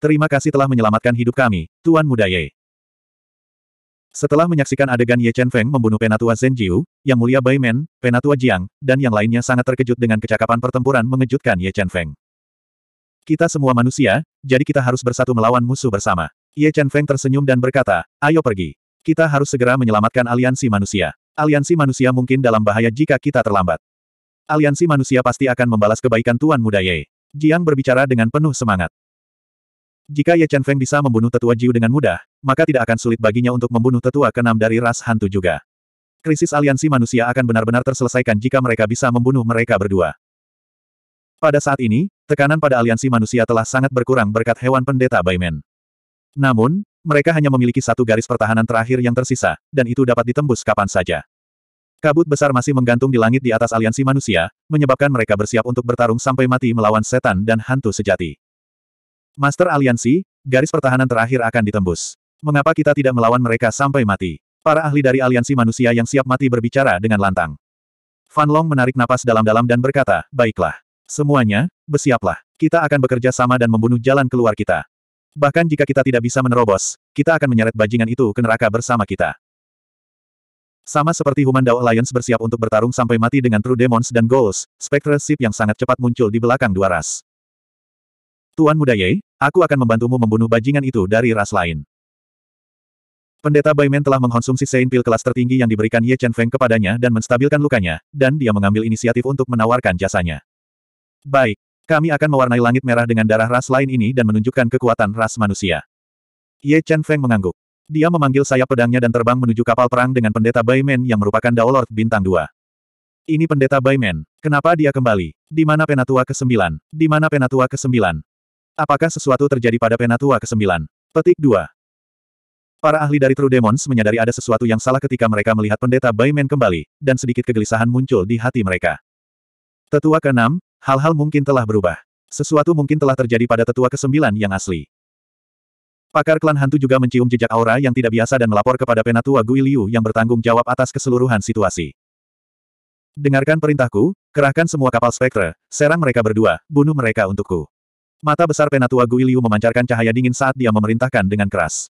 Terima kasih telah menyelamatkan hidup kami, Tuan Muda Ye. Setelah menyaksikan adegan Ye Chen Feng membunuh Penatua Zhen Jiu, Yang Mulia Bai Men, Penatua Jiang, dan yang lainnya sangat terkejut dengan kecakapan pertempuran mengejutkan Ye Chen Feng. Kita semua manusia, jadi kita harus bersatu melawan musuh bersama. Ye Chen Feng tersenyum dan berkata, ayo pergi. Kita harus segera menyelamatkan aliansi manusia. Aliansi manusia mungkin dalam bahaya jika kita terlambat. Aliansi manusia pasti akan membalas kebaikan Tuan Muda Ye. Jiang berbicara dengan penuh semangat. Jika Ye Chen Feng bisa membunuh tetua Jiu dengan mudah, maka tidak akan sulit baginya untuk membunuh tetua keenam dari ras hantu juga. Krisis aliansi manusia akan benar-benar terselesaikan jika mereka bisa membunuh mereka berdua. Pada saat ini, tekanan pada aliansi manusia telah sangat berkurang berkat hewan pendeta Baimen. Namun, mereka hanya memiliki satu garis pertahanan terakhir yang tersisa, dan itu dapat ditembus kapan saja. Kabut besar masih menggantung di langit di atas aliansi manusia, menyebabkan mereka bersiap untuk bertarung sampai mati melawan setan dan hantu sejati. Master Aliansi, garis pertahanan terakhir akan ditembus. Mengapa kita tidak melawan mereka sampai mati? Para ahli dari aliansi manusia yang siap mati berbicara dengan lantang. Fan Long menarik napas dalam-dalam dan berkata, baiklah. Semuanya, bersiaplah. Kita akan bekerja sama dan membunuh jalan keluar kita. Bahkan jika kita tidak bisa menerobos, kita akan menyeret bajingan itu ke neraka bersama kita. Sama seperti Human Dao Alliance bersiap untuk bertarung sampai mati dengan True Demons dan Ghosts, Spectre Ship yang sangat cepat muncul di belakang dua ras. Tuan Muda Ye, aku akan membantumu membunuh bajingan itu dari ras lain. Pendeta Baimen telah mengkonsumsi Sein Pil kelas tertinggi yang diberikan Ye Chen Feng kepadanya dan menstabilkan lukanya, dan dia mengambil inisiatif untuk menawarkan jasanya. Baik, kami akan mewarnai langit merah dengan darah ras lain ini dan menunjukkan kekuatan ras manusia. Ye Chen Feng mengangguk. Dia memanggil sayap pedangnya dan terbang menuju kapal perang dengan pendeta Baimen yang merupakan Daolord Bintang 2. Ini pendeta Baimen. Kenapa dia kembali? Di mana penatua ke-9? Di mana penatua ke-9? Apakah sesuatu terjadi pada penatua ke-9? Petik 2. Para ahli dari True Demons menyadari ada sesuatu yang salah ketika mereka melihat pendeta Baimen kembali, dan sedikit kegelisahan muncul di hati mereka. Tetua ke-6, hal-hal mungkin telah berubah. Sesuatu mungkin telah terjadi pada tetua ke-9 yang asli. Pakar klan hantu juga mencium jejak aura yang tidak biasa dan melapor kepada penatua Guiliu yang bertanggung jawab atas keseluruhan situasi. Dengarkan perintahku, kerahkan semua kapal spektre, serang mereka berdua, bunuh mereka untukku. Mata besar penatua Guiliu memancarkan cahaya dingin saat dia memerintahkan dengan keras.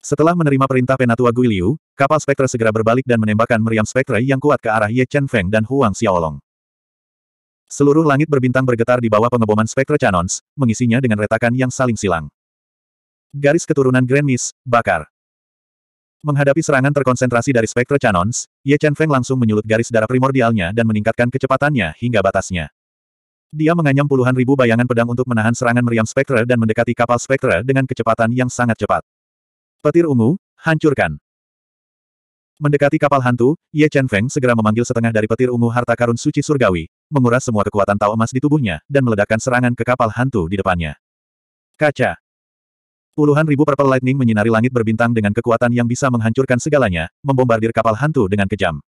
Setelah menerima perintah penatua Guiliu, kapal spektra segera berbalik dan menembakkan meriam spektra yang kuat ke arah Ye Chen Feng dan Huang Xiaolong. Seluruh langit berbintang bergetar di bawah pengeboman spektra canons, mengisinya dengan retakan yang saling silang. Garis keturunan Grand Miss, bakar. Menghadapi serangan terkonsentrasi dari spektra canons, Ye Chen Feng langsung menyulut garis darah primordialnya dan meningkatkan kecepatannya hingga batasnya. Dia menganyam puluhan ribu bayangan pedang untuk menahan serangan meriam spektra dan mendekati kapal spektra dengan kecepatan yang sangat cepat. Petir ungu, hancurkan. Mendekati kapal hantu, Ye Chen Feng segera memanggil setengah dari petir ungu harta karun suci surgawi, menguras semua kekuatan tau emas di tubuhnya, dan meledakkan serangan ke kapal hantu di depannya. Kaca. Puluhan ribu purple lightning menyinari langit berbintang dengan kekuatan yang bisa menghancurkan segalanya, membombardir kapal hantu dengan kejam.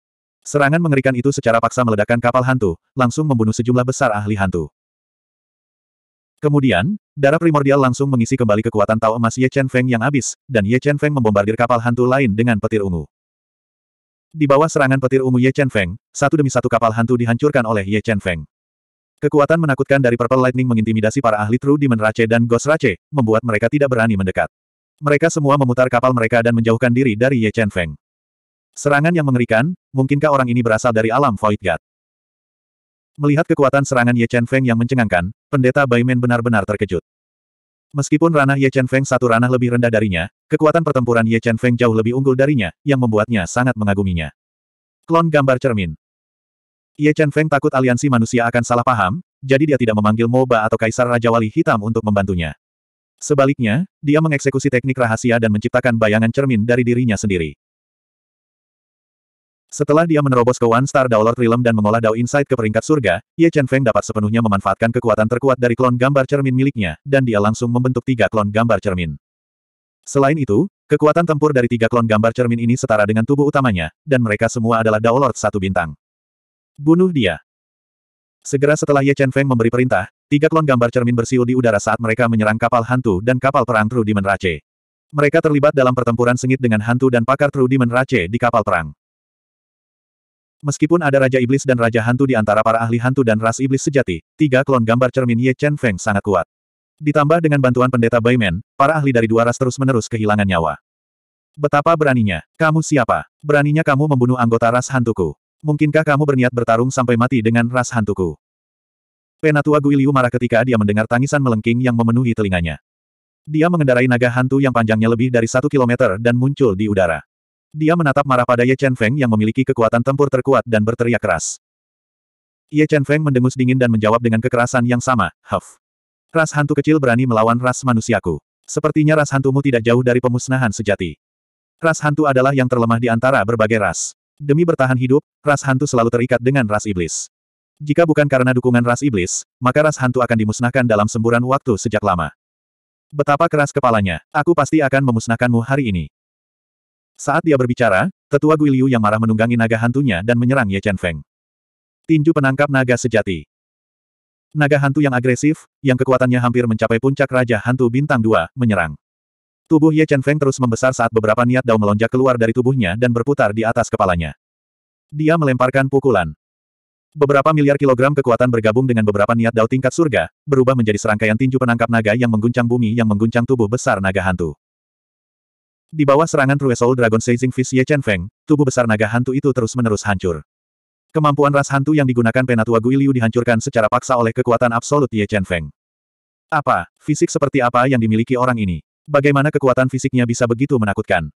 Serangan mengerikan itu secara paksa meledakkan kapal hantu, langsung membunuh sejumlah besar ahli hantu. Kemudian, darah primordial langsung mengisi kembali kekuatan Tao Emas Ye Chen Feng yang habis, dan Ye Chen Feng membombardir kapal hantu lain dengan petir ungu. Di bawah serangan petir ungu Ye Chen Feng, satu demi satu kapal hantu dihancurkan oleh Ye Chen Feng. Kekuatan menakutkan dari Purple Lightning mengintimidasi para ahli True Demon Rache dan Ghost Rache, membuat mereka tidak berani mendekat. Mereka semua memutar kapal mereka dan menjauhkan diri dari Ye Chen Feng. Serangan yang mengerikan, mungkinkah orang ini berasal dari alam Void God? Melihat kekuatan serangan Ye Chen Feng yang mencengangkan, pendeta Baimen benar-benar terkejut. Meskipun ranah Ye Chen Feng satu ranah lebih rendah darinya, kekuatan pertempuran Ye Chen Feng jauh lebih unggul darinya, yang membuatnya sangat mengaguminya. Klon gambar cermin. Ye Chen Feng takut aliansi manusia akan salah paham, jadi dia tidak memanggil Moba atau Kaisar Raja Wali Hitam untuk membantunya. Sebaliknya, dia mengeksekusi teknik rahasia dan menciptakan bayangan cermin dari dirinya sendiri. Setelah dia menerobos ke One Star Lord Realm dan mengolah Dao Insight ke peringkat surga, Ye Chen Feng dapat sepenuhnya memanfaatkan kekuatan terkuat dari klon gambar cermin miliknya, dan dia langsung membentuk tiga klon gambar cermin. Selain itu, kekuatan tempur dari tiga klon gambar cermin ini setara dengan tubuh utamanya, dan mereka semua adalah Dao Lord satu bintang. Bunuh dia. Segera setelah Ye Chen Feng memberi perintah, tiga klon gambar cermin bersiul di udara saat mereka menyerang kapal hantu dan kapal perang True Demon Rache. Mereka terlibat dalam pertempuran sengit dengan hantu dan pakar True Demon Rache di kapal perang. Meskipun ada Raja Iblis dan Raja Hantu di antara para ahli hantu dan ras iblis sejati, tiga klon gambar cermin Ye Chen Feng sangat kuat. Ditambah dengan bantuan pendeta Baimen, para ahli dari dua ras terus-menerus kehilangan nyawa. Betapa beraninya. Kamu siapa? Beraninya kamu membunuh anggota ras hantuku. Mungkinkah kamu berniat bertarung sampai mati dengan ras hantuku? Penatua Guiliu marah ketika dia mendengar tangisan melengking yang memenuhi telinganya. Dia mengendarai naga hantu yang panjangnya lebih dari satu kilometer dan muncul di udara. Dia menatap marah pada Ye Chen Feng yang memiliki kekuatan tempur terkuat dan berteriak keras. Ye Chen Feng mendengus dingin dan menjawab dengan kekerasan yang sama, Huff. Ras hantu kecil berani melawan ras manusiaku. Sepertinya ras hantumu tidak jauh dari pemusnahan sejati. Ras hantu adalah yang terlemah di antara berbagai ras. Demi bertahan hidup, ras hantu selalu terikat dengan ras iblis. Jika bukan karena dukungan ras iblis, maka ras hantu akan dimusnahkan dalam semburan waktu sejak lama. Betapa keras kepalanya, aku pasti akan memusnahkanmu hari ini. Saat dia berbicara, tetua Guiliu yang marah menunggangi naga hantunya dan menyerang Ye Chen Feng. Tinju penangkap naga sejati. Naga hantu yang agresif, yang kekuatannya hampir mencapai puncak Raja Hantu Bintang 2, menyerang. Tubuh Ye Chen Feng terus membesar saat beberapa niat dao melonjak keluar dari tubuhnya dan berputar di atas kepalanya. Dia melemparkan pukulan. Beberapa miliar kilogram kekuatan bergabung dengan beberapa niat dao tingkat surga, berubah menjadi serangkaian tinju penangkap naga yang mengguncang bumi yang mengguncang tubuh besar naga hantu. Di bawah serangan True Soul Dragon Seizing Fist Ye Chen Feng, tubuh besar naga hantu itu terus-menerus hancur. Kemampuan ras hantu yang digunakan Penatua Guiliu dihancurkan secara paksa oleh kekuatan absolut Ye Chen Feng. Apa, fisik seperti apa yang dimiliki orang ini? Bagaimana kekuatan fisiknya bisa begitu menakutkan?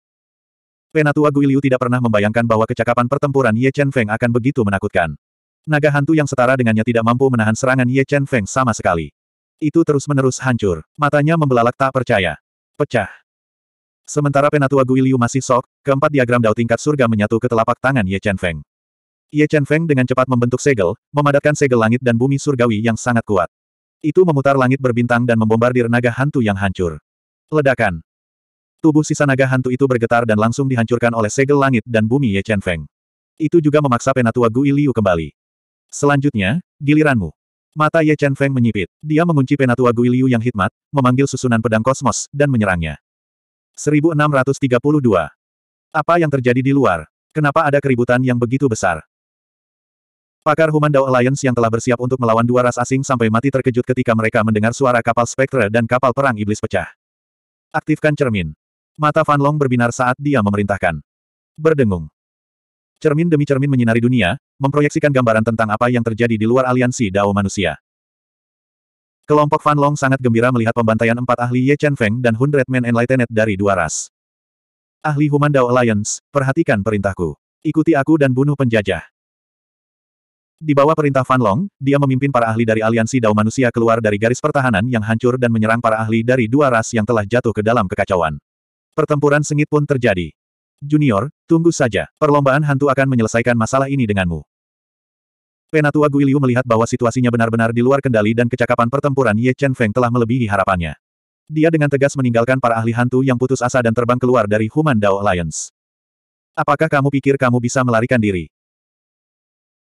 Penatua Guiliu tidak pernah membayangkan bahwa kecakapan pertempuran Ye Chen Feng akan begitu menakutkan. Naga hantu yang setara dengannya tidak mampu menahan serangan Ye Chen Feng sama sekali. Itu terus-menerus hancur. Matanya membelalak tak percaya. Pecah. Sementara penatua Guiliu masih sok, keempat diagram dao tingkat surga menyatu ke telapak tangan Ye Chen Feng. Ye Chen Feng dengan cepat membentuk segel, memadatkan segel langit dan bumi surgawi yang sangat kuat. Itu memutar langit berbintang dan membombardir naga hantu yang hancur. Ledakan. Tubuh sisa naga hantu itu bergetar dan langsung dihancurkan oleh segel langit dan bumi Ye Chen Feng. Itu juga memaksa penatua Guiliu kembali. Selanjutnya, giliranmu. Mata Ye Chen Feng menyipit. Dia mengunci penatua Guiliu yang hikmat, memanggil susunan pedang kosmos, dan menyerangnya. 1632. Apa yang terjadi di luar? Kenapa ada keributan yang begitu besar? Pakar Human Dao Alliance yang telah bersiap untuk melawan dua ras asing sampai mati terkejut ketika mereka mendengar suara kapal spektra dan kapal perang iblis pecah. Aktifkan cermin. Mata Fan Long berbinar saat dia memerintahkan. Berdengung. Cermin demi cermin menyinari dunia, memproyeksikan gambaran tentang apa yang terjadi di luar aliansi Dao manusia. Kelompok Fan Long sangat gembira melihat pembantaian empat ahli Ye Chen Feng dan Hundred Men Enlightened dari dua ras. Ahli Human Dao Alliance, perhatikan perintahku. Ikuti aku dan bunuh penjajah. Di bawah perintah Fan Long, dia memimpin para ahli dari aliansi Dao manusia keluar dari garis pertahanan yang hancur dan menyerang para ahli dari dua ras yang telah jatuh ke dalam kekacauan. Pertempuran sengit pun terjadi. Junior, tunggu saja. Perlombaan hantu akan menyelesaikan masalah ini denganmu. Penatua Guiliu melihat bahwa situasinya benar-benar di luar kendali dan kecakapan pertempuran Ye Chen Feng telah melebihi harapannya. Dia dengan tegas meninggalkan para ahli hantu yang putus asa dan terbang keluar dari Human Dao Alliance. Apakah kamu pikir kamu bisa melarikan diri?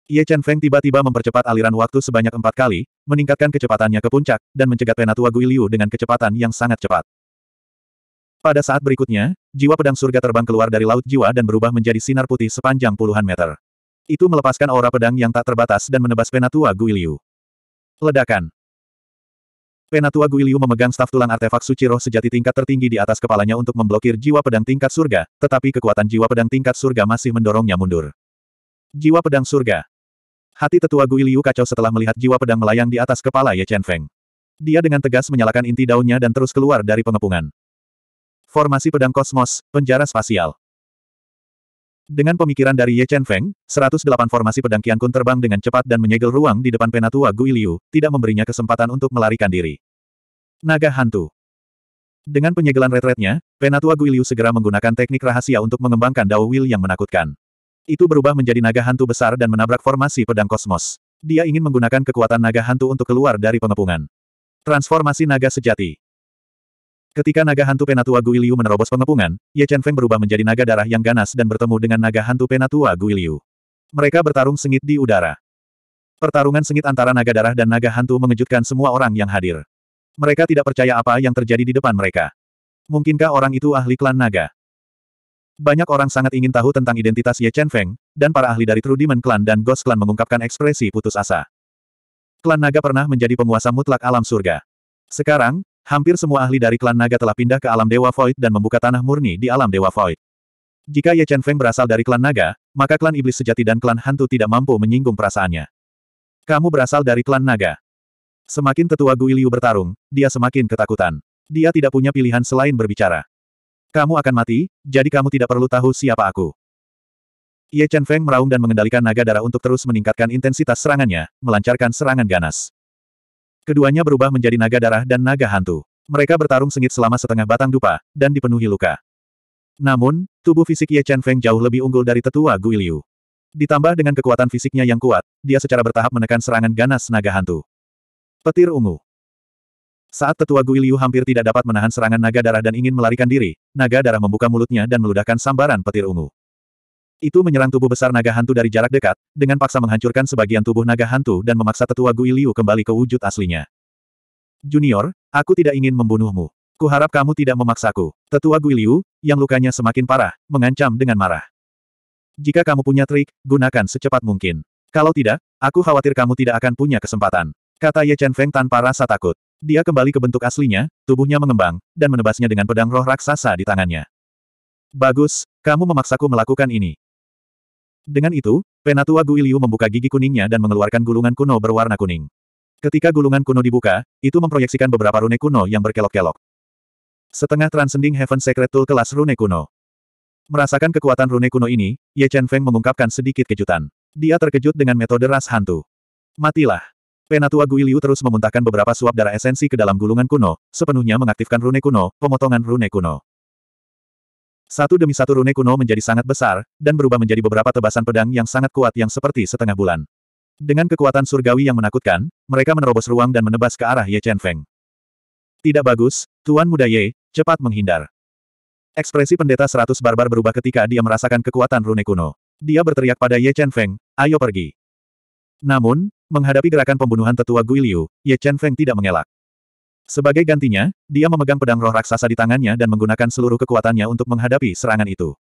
Ye Chen Feng tiba-tiba mempercepat aliran waktu sebanyak empat kali, meningkatkan kecepatannya ke puncak, dan mencegat Penatua Guiliu dengan kecepatan yang sangat cepat. Pada saat berikutnya, jiwa pedang surga terbang keluar dari laut jiwa dan berubah menjadi sinar putih sepanjang puluhan meter. Itu melepaskan aura pedang yang tak terbatas dan menebas penatua Guiliu. Ledakan. Penatua Guiliu memegang staf tulang artefak suci roh sejati tingkat tertinggi di atas kepalanya untuk memblokir jiwa pedang tingkat surga, tetapi kekuatan jiwa pedang tingkat surga masih mendorongnya mundur. Jiwa pedang surga. Hati tetua Guiliu kacau setelah melihat jiwa pedang melayang di atas kepala Ye Chen Feng. Dia dengan tegas menyalakan inti daunnya dan terus keluar dari pengepungan. Formasi pedang kosmos, penjara spasial. Dengan pemikiran dari Ye Chen Feng, 108 formasi pedang Qian Kun terbang dengan cepat dan menyegel ruang di depan penatua Guiliu, tidak memberinya kesempatan untuk melarikan diri. Naga Hantu Dengan penyegelan retretnya, penatua Guiliu segera menggunakan teknik rahasia untuk mengembangkan Dao Will yang menakutkan. Itu berubah menjadi naga hantu besar dan menabrak formasi pedang kosmos. Dia ingin menggunakan kekuatan naga hantu untuk keluar dari pengepungan. Transformasi naga sejati Ketika naga hantu penatua Guiliu menerobos pengepungan, Ye Chen Feng berubah menjadi naga darah yang ganas dan bertemu dengan naga hantu penatua Guiliu. Mereka bertarung sengit di udara. Pertarungan sengit antara naga darah dan naga hantu mengejutkan semua orang yang hadir. Mereka tidak percaya apa yang terjadi di depan mereka. Mungkinkah orang itu ahli klan naga? Banyak orang sangat ingin tahu tentang identitas Ye Chen Feng, dan para ahli dari True Demon Clan dan Ghost Clan mengungkapkan ekspresi putus asa. Klan naga pernah menjadi penguasa mutlak alam surga. Sekarang, Hampir semua ahli dari klan naga telah pindah ke alam Dewa Void dan membuka tanah murni di alam Dewa Void. Jika Ye Chen Feng berasal dari klan naga, maka klan iblis sejati dan klan hantu tidak mampu menyinggung perasaannya. Kamu berasal dari klan naga. Semakin tetua Guiliu bertarung, dia semakin ketakutan. Dia tidak punya pilihan selain berbicara. Kamu akan mati, jadi kamu tidak perlu tahu siapa aku. Ye Chen Feng meraung dan mengendalikan naga darah untuk terus meningkatkan intensitas serangannya, melancarkan serangan ganas. Keduanya berubah menjadi naga darah dan naga hantu. Mereka bertarung sengit selama setengah batang dupa, dan dipenuhi luka. Namun, tubuh fisik Ye Chen Feng jauh lebih unggul dari tetua Guiliu. Ditambah dengan kekuatan fisiknya yang kuat, dia secara bertahap menekan serangan ganas naga hantu. Petir ungu. Saat tetua Guiliu hampir tidak dapat menahan serangan naga darah dan ingin melarikan diri, naga darah membuka mulutnya dan meludahkan sambaran petir ungu. Itu menyerang tubuh besar naga hantu dari jarak dekat, dengan paksa menghancurkan sebagian tubuh naga hantu dan memaksa tetua Guiliu kembali ke wujud aslinya. Junior, aku tidak ingin membunuhmu. Kuharap kamu tidak memaksaku. Tetua Guiliu, yang lukanya semakin parah, mengancam dengan marah. Jika kamu punya trik, gunakan secepat mungkin. Kalau tidak, aku khawatir kamu tidak akan punya kesempatan. Kata Ye Chen Feng tanpa rasa takut. Dia kembali ke bentuk aslinya, tubuhnya mengembang, dan menebasnya dengan pedang roh raksasa di tangannya. Bagus, kamu memaksaku melakukan ini. Dengan itu, Penatua Guiliu membuka gigi kuningnya dan mengeluarkan gulungan kuno berwarna kuning. Ketika gulungan kuno dibuka, itu memproyeksikan beberapa rune kuno yang berkelok-kelok. Setengah Transcending Heaven Secret Tool kelas rune kuno. Merasakan kekuatan rune kuno ini, Ye Chen Feng mengungkapkan sedikit kejutan. Dia terkejut dengan metode ras hantu. Matilah. Penatua Guiliu terus memuntahkan beberapa suap darah esensi ke dalam gulungan kuno, sepenuhnya mengaktifkan rune kuno, pemotongan rune kuno. Satu demi satu rune kuno menjadi sangat besar, dan berubah menjadi beberapa tebasan pedang yang sangat kuat yang seperti setengah bulan. Dengan kekuatan surgawi yang menakutkan, mereka menerobos ruang dan menebas ke arah Ye Chen Feng. Tidak bagus, Tuan Muda Ye, cepat menghindar. Ekspresi pendeta seratus barbar berubah ketika dia merasakan kekuatan rune kuno. Dia berteriak pada Ye Chen Feng, ayo pergi. Namun, menghadapi gerakan pembunuhan tetua Guiliu, Ye Chen Feng tidak mengelak. Sebagai gantinya, dia memegang pedang roh raksasa di tangannya dan menggunakan seluruh kekuatannya untuk menghadapi serangan itu.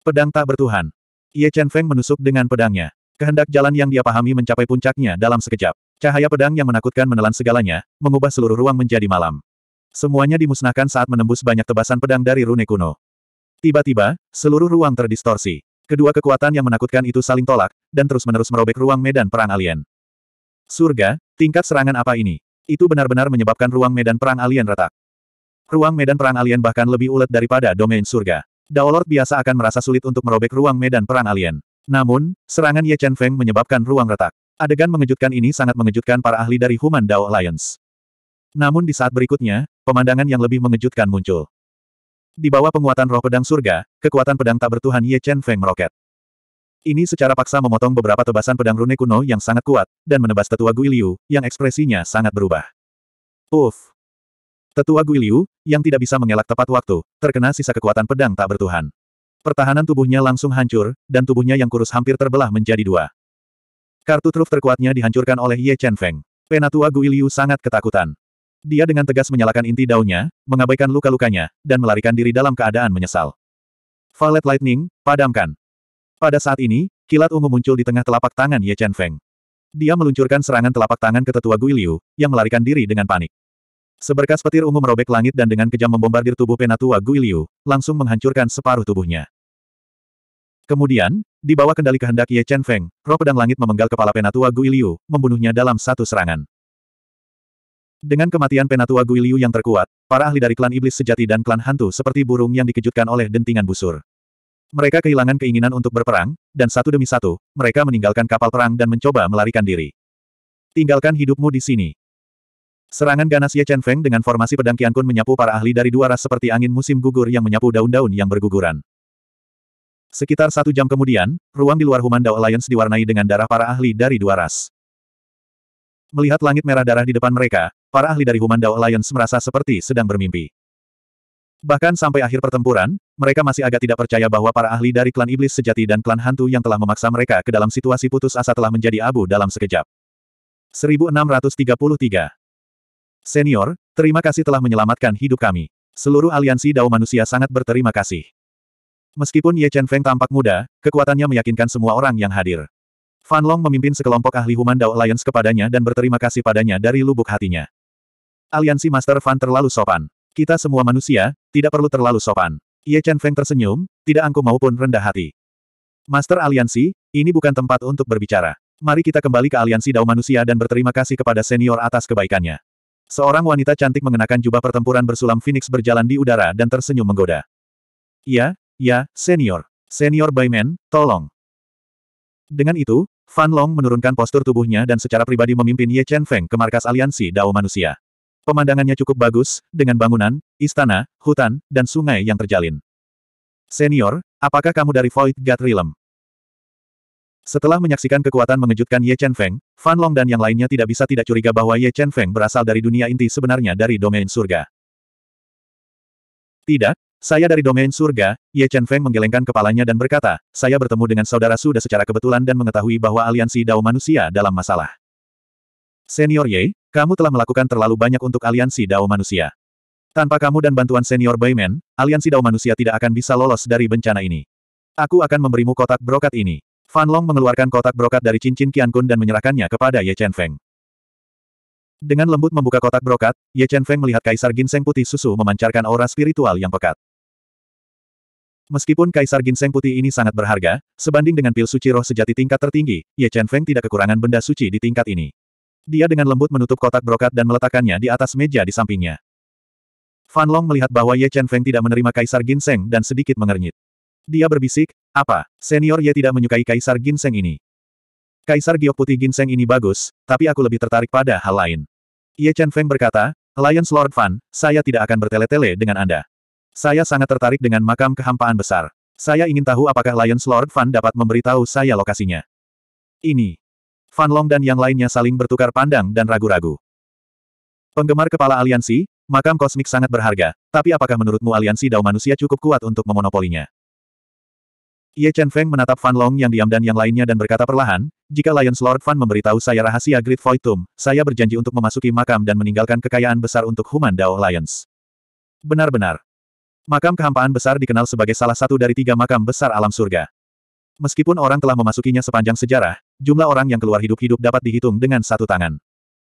Pedang tak bertuhan. Ye Chen Feng menusuk dengan pedangnya. Kehendak jalan yang dia pahami mencapai puncaknya dalam sekejap. Cahaya pedang yang menakutkan menelan segalanya, mengubah seluruh ruang menjadi malam. Semuanya dimusnahkan saat menembus banyak tebasan pedang dari rune kuno. Tiba-tiba, seluruh ruang terdistorsi. Kedua kekuatan yang menakutkan itu saling tolak, dan terus-menerus merobek ruang medan perang alien. Surga, tingkat serangan apa ini? Itu benar-benar menyebabkan ruang medan perang alien retak. Ruang medan perang alien bahkan lebih ulet daripada domain surga. Daolord biasa akan merasa sulit untuk merobek ruang medan perang alien. Namun, serangan Ye Chen Feng menyebabkan ruang retak. Adegan mengejutkan ini sangat mengejutkan para ahli dari Human Dao Alliance. Namun di saat berikutnya, pemandangan yang lebih mengejutkan muncul. Di bawah penguatan roh pedang surga, kekuatan pedang tak bertuhan Ye Chen Feng meroket. Ini secara paksa memotong beberapa tebasan pedang rune kuno yang sangat kuat, dan menebas tetua Guiliu, yang ekspresinya sangat berubah. Uff! Tetua Guiliu, yang tidak bisa mengelak tepat waktu, terkena sisa kekuatan pedang tak bertuhan. Pertahanan tubuhnya langsung hancur, dan tubuhnya yang kurus hampir terbelah menjadi dua. Kartu truf terkuatnya dihancurkan oleh Ye Chen Feng. Penatua Guiliu sangat ketakutan. Dia dengan tegas menyalakan inti daunnya, mengabaikan luka-lukanya, dan melarikan diri dalam keadaan menyesal. Valet Lightning, padamkan. Pada saat ini, kilat ungu muncul di tengah telapak tangan Ye Chen Feng. Dia meluncurkan serangan telapak tangan ke tetua Gui yang melarikan diri dengan panik. Seberkas petir ungu merobek langit dan dengan kejam membombardir tubuh penatua Guiliu, langsung menghancurkan separuh tubuhnya. Kemudian, di bawah kendali kehendak Ye Chen Feng, roh pedang langit memenggal kepala penatua Guiliu, membunuhnya dalam satu serangan. Dengan kematian penatua Guiliu yang terkuat, para ahli dari klan iblis sejati dan klan hantu seperti burung yang dikejutkan oleh dentingan busur. Mereka kehilangan keinginan untuk berperang, dan satu demi satu, mereka meninggalkan kapal perang dan mencoba melarikan diri. Tinggalkan hidupmu di sini. Serangan ganas Ye Chen Feng dengan formasi pedang Kun menyapu para ahli dari dua ras seperti angin musim gugur yang menyapu daun-daun yang berguguran. Sekitar satu jam kemudian, ruang di luar Human Dao Alliance diwarnai dengan darah para ahli dari dua ras. Melihat langit merah darah di depan mereka, para ahli dari Human Dao Alliance merasa seperti sedang bermimpi. Bahkan sampai akhir pertempuran, mereka masih agak tidak percaya bahwa para ahli dari klan iblis sejati dan klan hantu yang telah memaksa mereka ke dalam situasi putus asa telah menjadi abu dalam sekejap. 1633 Senior, terima kasih telah menyelamatkan hidup kami. Seluruh aliansi Dao manusia sangat berterima kasih. Meskipun Ye Chen Feng tampak muda, kekuatannya meyakinkan semua orang yang hadir. Fan Long memimpin sekelompok ahli Human Dao Alliance kepadanya dan berterima kasih padanya dari lubuk hatinya. Aliansi Master Fan terlalu sopan. Kita semua manusia, tidak perlu terlalu sopan. Ye Chen Feng tersenyum, tidak angkuh maupun rendah hati. Master Aliansi, ini bukan tempat untuk berbicara. Mari kita kembali ke aliansi Dao Manusia dan berterima kasih kepada senior atas kebaikannya. Seorang wanita cantik mengenakan jubah pertempuran bersulam Phoenix berjalan di udara dan tersenyum menggoda. Ya, ya, senior. Senior Baimen, tolong. Dengan itu, Fan Long menurunkan postur tubuhnya dan secara pribadi memimpin Ye Chen Feng ke markas aliansi Dao Manusia. Pemandangannya cukup bagus, dengan bangunan, istana, hutan, dan sungai yang terjalin. Senior, apakah kamu dari Void God Realm? Setelah menyaksikan kekuatan mengejutkan Ye Chen Feng, Fan Long dan yang lainnya tidak bisa tidak curiga bahwa Ye Chen Feng berasal dari dunia inti sebenarnya dari domain surga. Tidak, saya dari domain surga, Ye Chen Feng menggelengkan kepalanya dan berkata, saya bertemu dengan saudara Suda secara kebetulan dan mengetahui bahwa aliansi Dao manusia dalam masalah. Senior Ye, kamu telah melakukan terlalu banyak untuk aliansi Dao manusia. Tanpa kamu dan bantuan senior Bayman, aliansi Dao manusia tidak akan bisa lolos dari bencana ini. Aku akan memberimu kotak brokat ini. Fan Long mengeluarkan kotak brokat dari cincin Qian Kun dan menyerahkannya kepada Ye Chen Feng. Dengan lembut membuka kotak brokat, Ye Chen Feng melihat Kaisar Ginseng Putih Susu memancarkan aura spiritual yang pekat. Meskipun Kaisar Ginseng Putih ini sangat berharga, sebanding dengan pil suci roh sejati tingkat tertinggi, Ye Chen Feng tidak kekurangan benda suci di tingkat ini. Dia dengan lembut menutup kotak brokat dan meletakkannya di atas meja di sampingnya. Fan Long melihat bahwa Ye Chen Feng tidak menerima Kaisar Ginseng dan sedikit mengernyit. Dia berbisik, apa, senior Ye tidak menyukai Kaisar Ginseng ini? Kaisar giok putih Ginseng ini bagus, tapi aku lebih tertarik pada hal lain. Ye Chen Feng berkata, Lions Lord Fan, saya tidak akan bertele-tele dengan Anda. Saya sangat tertarik dengan makam kehampaan besar. Saya ingin tahu apakah Lions Lord Fan dapat memberitahu saya lokasinya. Ini, Fan Long dan yang lainnya saling bertukar pandang dan ragu-ragu. Penggemar kepala aliansi, makam kosmik sangat berharga, tapi apakah menurutmu aliansi dao manusia cukup kuat untuk memonopolinya? Ye Chen Feng menatap Fan Long yang diam dan yang lainnya dan berkata perlahan, jika Lions Lord Fan memberitahu saya rahasia Great Void Tomb, saya berjanji untuk memasuki makam dan meninggalkan kekayaan besar untuk Human Dao Lions. Benar-benar. Makam kehampaan besar dikenal sebagai salah satu dari tiga makam besar alam surga. Meskipun orang telah memasukinya sepanjang sejarah, jumlah orang yang keluar hidup-hidup dapat dihitung dengan satu tangan.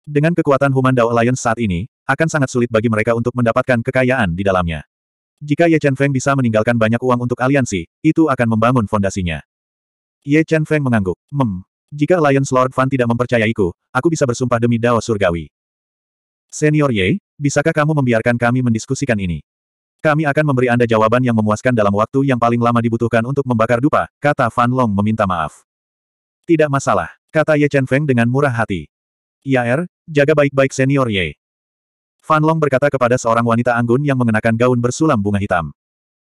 Dengan kekuatan Human Dao Alliance saat ini, akan sangat sulit bagi mereka untuk mendapatkan kekayaan di dalamnya. Jika Ye Chen Feng bisa meninggalkan banyak uang untuk aliansi, itu akan membangun fondasinya. Ye Chen Feng mengangguk. Mem. Jika Alliance Lord Fan tidak mempercayaiku, aku bisa bersumpah demi Dao Surgawi. Senior Ye, bisakah kamu membiarkan kami mendiskusikan ini? Kami akan memberi Anda jawaban yang memuaskan dalam waktu yang paling lama dibutuhkan untuk membakar dupa, kata Fan Long meminta maaf. Tidak masalah, kata Ye Chen Feng dengan murah hati. Ya er, jaga baik-baik senior Ye. Fan Long berkata kepada seorang wanita anggun yang mengenakan gaun bersulam bunga hitam.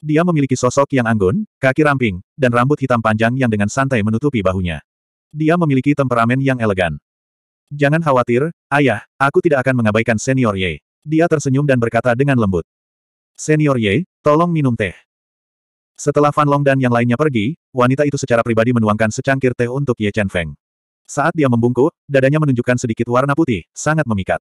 Dia memiliki sosok yang anggun, kaki ramping, dan rambut hitam panjang yang dengan santai menutupi bahunya. Dia memiliki temperamen yang elegan. Jangan khawatir, ayah, aku tidak akan mengabaikan senior Ye. Dia tersenyum dan berkata dengan lembut. Senior Ye, tolong minum teh. Setelah Fan Long dan yang lainnya pergi, wanita itu secara pribadi menuangkan secangkir teh untuk Ye Chen Feng. Saat dia membungkuk, dadanya menunjukkan sedikit warna putih, sangat memikat.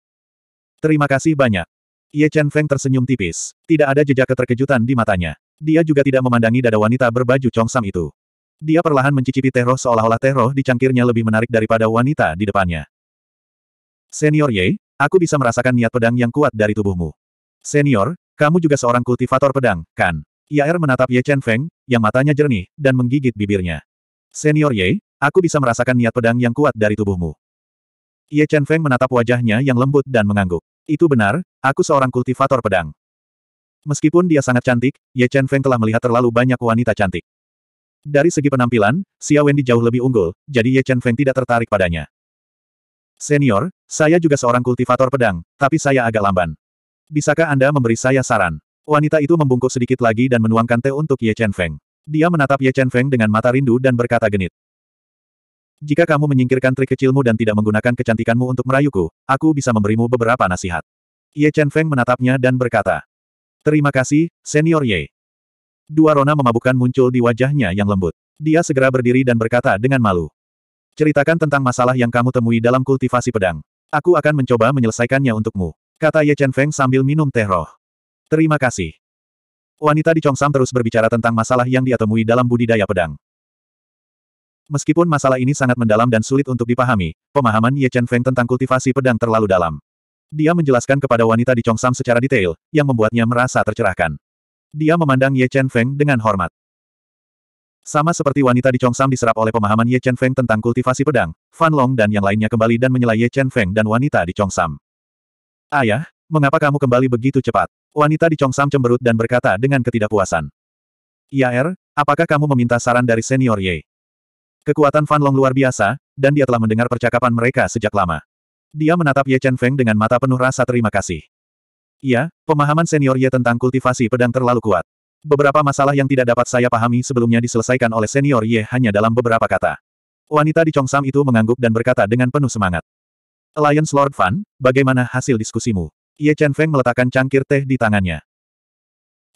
Terima kasih banyak. Ye Chen Feng tersenyum tipis. Tidak ada jejak keterkejutan di matanya. Dia juga tidak memandangi dada wanita berbaju congsam itu. Dia perlahan mencicipi teh roh seolah-olah teh roh di cangkirnya lebih menarik daripada wanita di depannya. Senior Ye, aku bisa merasakan niat pedang yang kuat dari tubuhmu. Senior, kamu juga seorang kultivator pedang, kan? Yair menatap Ye Chen Feng, yang matanya jernih, dan menggigit bibirnya. Senior Ye, aku bisa merasakan niat pedang yang kuat dari tubuhmu. Ye Chen Feng menatap wajahnya yang lembut dan mengangguk. Itu benar, aku seorang kultivator pedang. Meskipun dia sangat cantik, Ye Chen Feng telah melihat terlalu banyak wanita cantik. Dari segi penampilan, Xia Wendy jauh lebih unggul, jadi Ye Chen Feng tidak tertarik padanya. Senior, saya juga seorang kultivator pedang, tapi saya agak lamban. Bisakah Anda memberi saya saran? Wanita itu membungkuk sedikit lagi dan menuangkan teh untuk Ye Chen Feng. Dia menatap Ye Chen Feng dengan mata rindu dan berkata genit. Jika kamu menyingkirkan trik kecilmu dan tidak menggunakan kecantikanmu untuk merayuku, aku bisa memberimu beberapa nasihat. Ye Chen Feng menatapnya dan berkata. Terima kasih, Senior Ye. Dua rona memabukkan muncul di wajahnya yang lembut. Dia segera berdiri dan berkata dengan malu. Ceritakan tentang masalah yang kamu temui dalam kultivasi pedang. Aku akan mencoba menyelesaikannya untukmu. Kata Ye Chen Feng sambil minum teh roh. Terima kasih. Wanita di Chongsam terus berbicara tentang masalah yang dia temui dalam budidaya pedang. Meskipun masalah ini sangat mendalam dan sulit untuk dipahami, pemahaman Ye Chen Feng tentang kultivasi pedang terlalu dalam. Dia menjelaskan kepada wanita di Chongsam secara detail, yang membuatnya merasa tercerahkan. Dia memandang Ye Chen Feng dengan hormat. Sama seperti wanita di Chongsam diserap oleh pemahaman Ye Chen Feng tentang kultivasi pedang, Fan Long dan yang lainnya kembali dan menyela Ye Chen Feng dan wanita di Chongsam. Ayah, Mengapa kamu kembali begitu cepat? Wanita di Chongsam cemberut dan berkata dengan ketidakpuasan. Ya Er, apakah kamu meminta saran dari senior Ye? Kekuatan Fan Long luar biasa, dan dia telah mendengar percakapan mereka sejak lama. Dia menatap Ye Chen Feng dengan mata penuh rasa terima kasih. Ya, pemahaman senior Ye tentang kultivasi pedang terlalu kuat. Beberapa masalah yang tidak dapat saya pahami sebelumnya diselesaikan oleh senior Ye hanya dalam beberapa kata. Wanita di Chongsam itu mengangguk dan berkata dengan penuh semangat. Lions Lord Fan, bagaimana hasil diskusimu? Ye Chen Feng meletakkan cangkir teh di tangannya.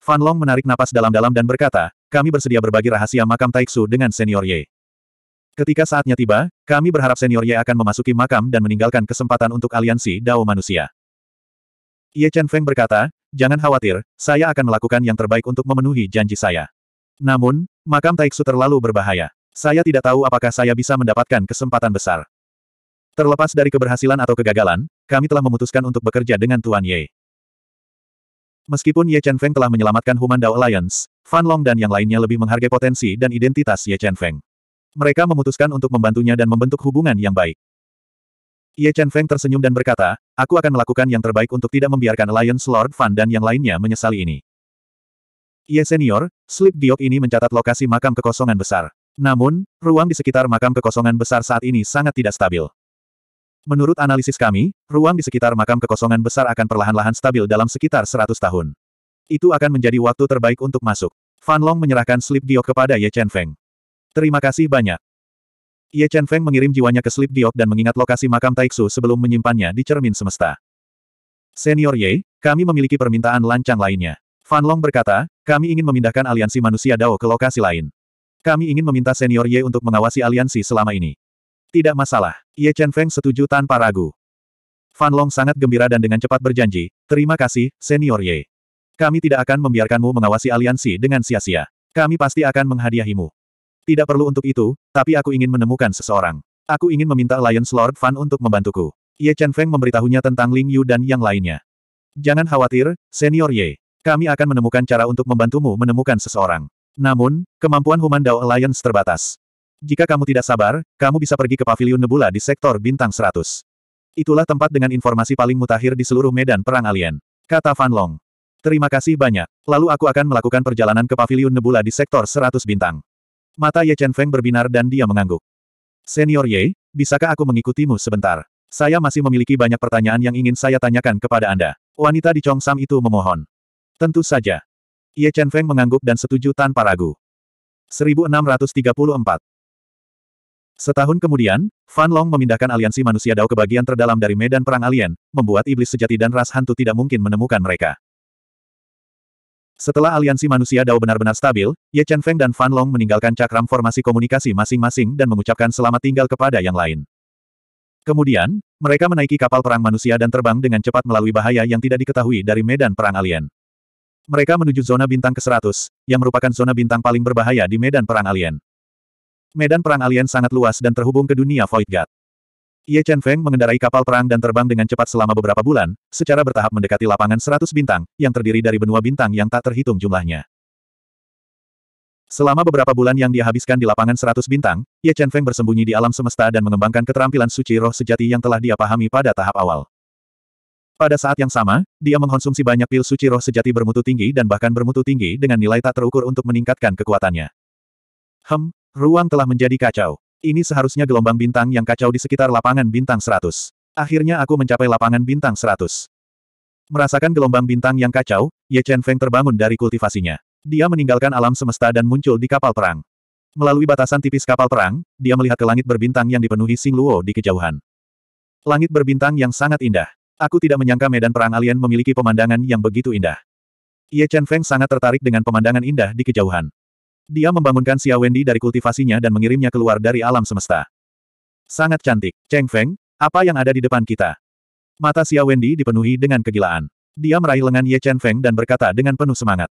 Fan Long menarik napas dalam-dalam dan berkata, kami bersedia berbagi rahasia makam Taiksu dengan senior Ye. Ketika saatnya tiba, kami berharap senior Ye akan memasuki makam dan meninggalkan kesempatan untuk aliansi Dao manusia. Ye Chen Feng berkata, jangan khawatir, saya akan melakukan yang terbaik untuk memenuhi janji saya. Namun, makam Taiksu terlalu berbahaya. Saya tidak tahu apakah saya bisa mendapatkan kesempatan besar. Terlepas dari keberhasilan atau kegagalan, kami telah memutuskan untuk bekerja dengan Tuan Ye. Meskipun Ye Chen Feng telah menyelamatkan Human Dao Alliance, Fan Long dan yang lainnya lebih menghargai potensi dan identitas Ye Chen Feng. Mereka memutuskan untuk membantunya dan membentuk hubungan yang baik. Ye Chen Feng tersenyum dan berkata, aku akan melakukan yang terbaik untuk tidak membiarkan Alliance Lord Fan dan yang lainnya menyesali ini. Ye Senior, Slip diok ini mencatat lokasi makam kekosongan besar. Namun, ruang di sekitar makam kekosongan besar saat ini sangat tidak stabil. Menurut analisis kami, ruang di sekitar makam kekosongan besar akan perlahan-lahan stabil dalam sekitar 100 tahun. Itu akan menjadi waktu terbaik untuk masuk. Fan Long menyerahkan slip diok kepada Ye Chen Feng. Terima kasih banyak. Ye Chen Feng mengirim jiwanya ke slip diok dan mengingat lokasi makam Taiksu sebelum menyimpannya di cermin semesta. Senior Ye, kami memiliki permintaan lancang lainnya. Fan Long berkata, kami ingin memindahkan aliansi manusia Dao ke lokasi lain. Kami ingin meminta senior Ye untuk mengawasi aliansi selama ini. Tidak masalah. Ye Chen Feng setuju tanpa ragu. Fan Long sangat gembira dan dengan cepat berjanji, terima kasih, senior Ye. Kami tidak akan membiarkanmu mengawasi aliansi dengan sia-sia. Kami pasti akan menghadiahimu. Tidak perlu untuk itu, tapi aku ingin menemukan seseorang. Aku ingin meminta Lions Lord Fan untuk membantuku. Ye Chen Feng memberitahunya tentang Ling Yu dan yang lainnya. Jangan khawatir, senior Ye. Kami akan menemukan cara untuk membantumu menemukan seseorang. Namun, kemampuan Human Dao Alliance terbatas. Jika kamu tidak sabar, kamu bisa pergi ke paviliun Nebula di sektor bintang 100. Itulah tempat dengan informasi paling mutakhir di seluruh medan perang alien. Kata Fan Long. Terima kasih banyak. Lalu aku akan melakukan perjalanan ke paviliun Nebula di sektor 100 bintang. Mata Ye Chen Feng berbinar dan dia mengangguk. Senior Ye, bisakah aku mengikutimu sebentar? Saya masih memiliki banyak pertanyaan yang ingin saya tanyakan kepada Anda. Wanita di Chong Sam itu memohon. Tentu saja. Ye Chen Feng mengangguk dan setuju tanpa ragu. 1634 Setahun kemudian, Fan Long memindahkan aliansi manusia Dao ke bagian terdalam dari medan perang alien, membuat iblis sejati dan ras hantu tidak mungkin menemukan mereka. Setelah aliansi manusia Dao benar-benar stabil, Ye Chen Feng dan Fan Long meninggalkan cakram formasi komunikasi masing-masing dan mengucapkan selamat tinggal kepada yang lain. Kemudian, mereka menaiki kapal perang manusia dan terbang dengan cepat melalui bahaya yang tidak diketahui dari medan perang alien. Mereka menuju zona bintang ke-100, yang merupakan zona bintang paling berbahaya di medan perang alien. Medan perang alien sangat luas dan terhubung ke dunia Void God. Ye Chen Feng mengendarai kapal perang dan terbang dengan cepat selama beberapa bulan, secara bertahap mendekati lapangan seratus bintang, yang terdiri dari benua bintang yang tak terhitung jumlahnya. Selama beberapa bulan yang dia habiskan di lapangan seratus bintang, Ye Chen Feng bersembunyi di alam semesta dan mengembangkan keterampilan suci roh sejati yang telah dia pahami pada tahap awal. Pada saat yang sama, dia mengonsumsi banyak pil suci roh sejati bermutu tinggi dan bahkan bermutu tinggi dengan nilai tak terukur untuk meningkatkan kekuatannya. Hem, Ruang telah menjadi kacau. Ini seharusnya gelombang bintang yang kacau di sekitar lapangan bintang 100. Akhirnya aku mencapai lapangan bintang 100. Merasakan gelombang bintang yang kacau, Ye Chen Feng terbangun dari kultivasinya. Dia meninggalkan alam semesta dan muncul di kapal perang. Melalui batasan tipis kapal perang, dia melihat ke langit berbintang yang dipenuhi Sing Luo di kejauhan. Langit berbintang yang sangat indah. Aku tidak menyangka medan perang alien memiliki pemandangan yang begitu indah. Ye Chen Feng sangat tertarik dengan pemandangan indah di kejauhan. Dia membangunkan Xia Wendy dari kultivasinya dan mengirimnya keluar dari alam semesta. Sangat cantik. Cheng Feng, apa yang ada di depan kita? Mata Xia Wendy dipenuhi dengan kegilaan. Dia meraih lengan Ye Chen Feng dan berkata dengan penuh semangat.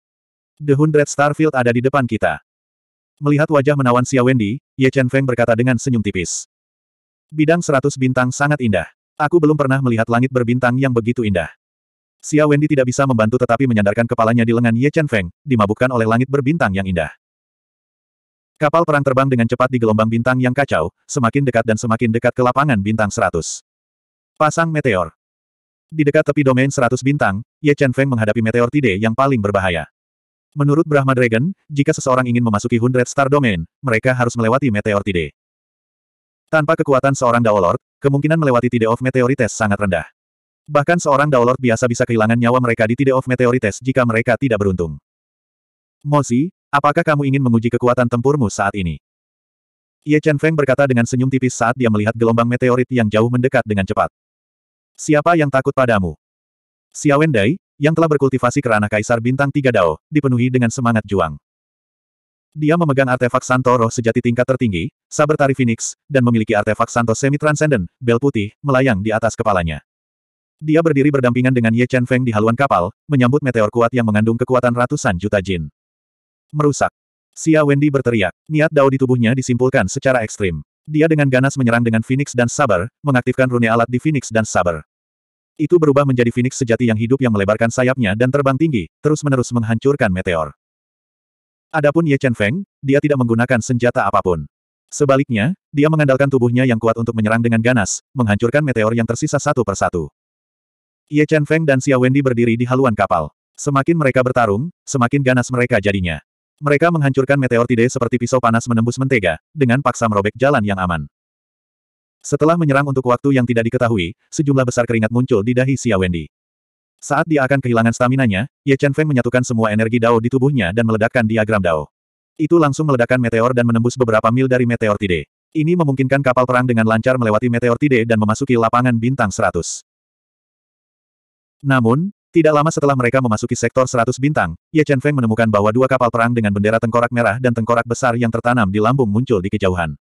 The Hundred Starfield ada di depan kita. Melihat wajah menawan Xia Wendy, Ye Chen Feng berkata dengan senyum tipis. Bidang seratus bintang sangat indah. Aku belum pernah melihat langit berbintang yang begitu indah. Xia Wendy tidak bisa membantu tetapi menyandarkan kepalanya di lengan Ye Chen Feng, dimabukkan oleh langit berbintang yang indah. Kapal perang terbang dengan cepat di gelombang bintang yang kacau, semakin dekat dan semakin dekat ke lapangan bintang 100. Pasang meteor. Di dekat tepi domain 100 bintang, Ye Chen Feng menghadapi meteor Tide yang paling berbahaya. Menurut Brahma Dragon, jika seseorang ingin memasuki Hundred Star Domain, mereka harus melewati meteor Tide. Tanpa kekuatan seorang Daolord, kemungkinan melewati Tide of Meteorites sangat rendah. Bahkan seorang Daolord biasa bisa kehilangan nyawa mereka di Tide of Meteorites jika mereka tidak beruntung. Mozi. Apakah kamu ingin menguji kekuatan tempurmu saat ini? Ye Chen Feng berkata dengan senyum tipis saat dia melihat gelombang meteorit yang jauh mendekat dengan cepat. Siapa yang takut padamu? Xiaowen Dai, yang telah berkultivasi kerana Kaisar Bintang Tiga Dao, dipenuhi dengan semangat juang. Dia memegang artefak Santo Roh sejati tingkat tertinggi, Saber Tari Phoenix, dan memiliki artefak Santo Semi Transcendent, bel putih, melayang di atas kepalanya. Dia berdiri berdampingan dengan Ye Chen Feng di haluan kapal, menyambut meteor kuat yang mengandung kekuatan ratusan juta jin. Merusak. Xia Wendy berteriak. Niat Dao di tubuhnya disimpulkan secara ekstrim. Dia dengan ganas menyerang dengan Phoenix dan Saber, mengaktifkan rune alat di Phoenix dan Saber. Itu berubah menjadi Phoenix sejati yang hidup yang melebarkan sayapnya dan terbang tinggi, terus-menerus menghancurkan meteor. Adapun Ye Chen Feng, dia tidak menggunakan senjata apapun. Sebaliknya, dia mengandalkan tubuhnya yang kuat untuk menyerang dengan ganas, menghancurkan meteor yang tersisa satu persatu. Ye Chen Feng dan Xia Wendy berdiri di haluan kapal. Semakin mereka bertarung, semakin ganas mereka jadinya. Mereka menghancurkan meteor tide seperti pisau panas menembus mentega, dengan paksa merobek jalan yang aman. Setelah menyerang untuk waktu yang tidak diketahui, sejumlah besar keringat muncul di dahi Xia Wendy. Saat dia akan kehilangan staminanya, Ye Chen Feng menyatukan semua energi Dao di tubuhnya dan meledakkan diagram Dao. Itu langsung meledakkan meteor dan menembus beberapa mil dari meteor tide. Ini memungkinkan kapal perang dengan lancar melewati meteor tide dan memasuki lapangan bintang 100. Namun, tidak lama setelah mereka memasuki sektor 100 bintang, Ye Chen Feng menemukan bahwa dua kapal perang dengan bendera tengkorak merah dan tengkorak besar yang tertanam di lambung muncul di kejauhan.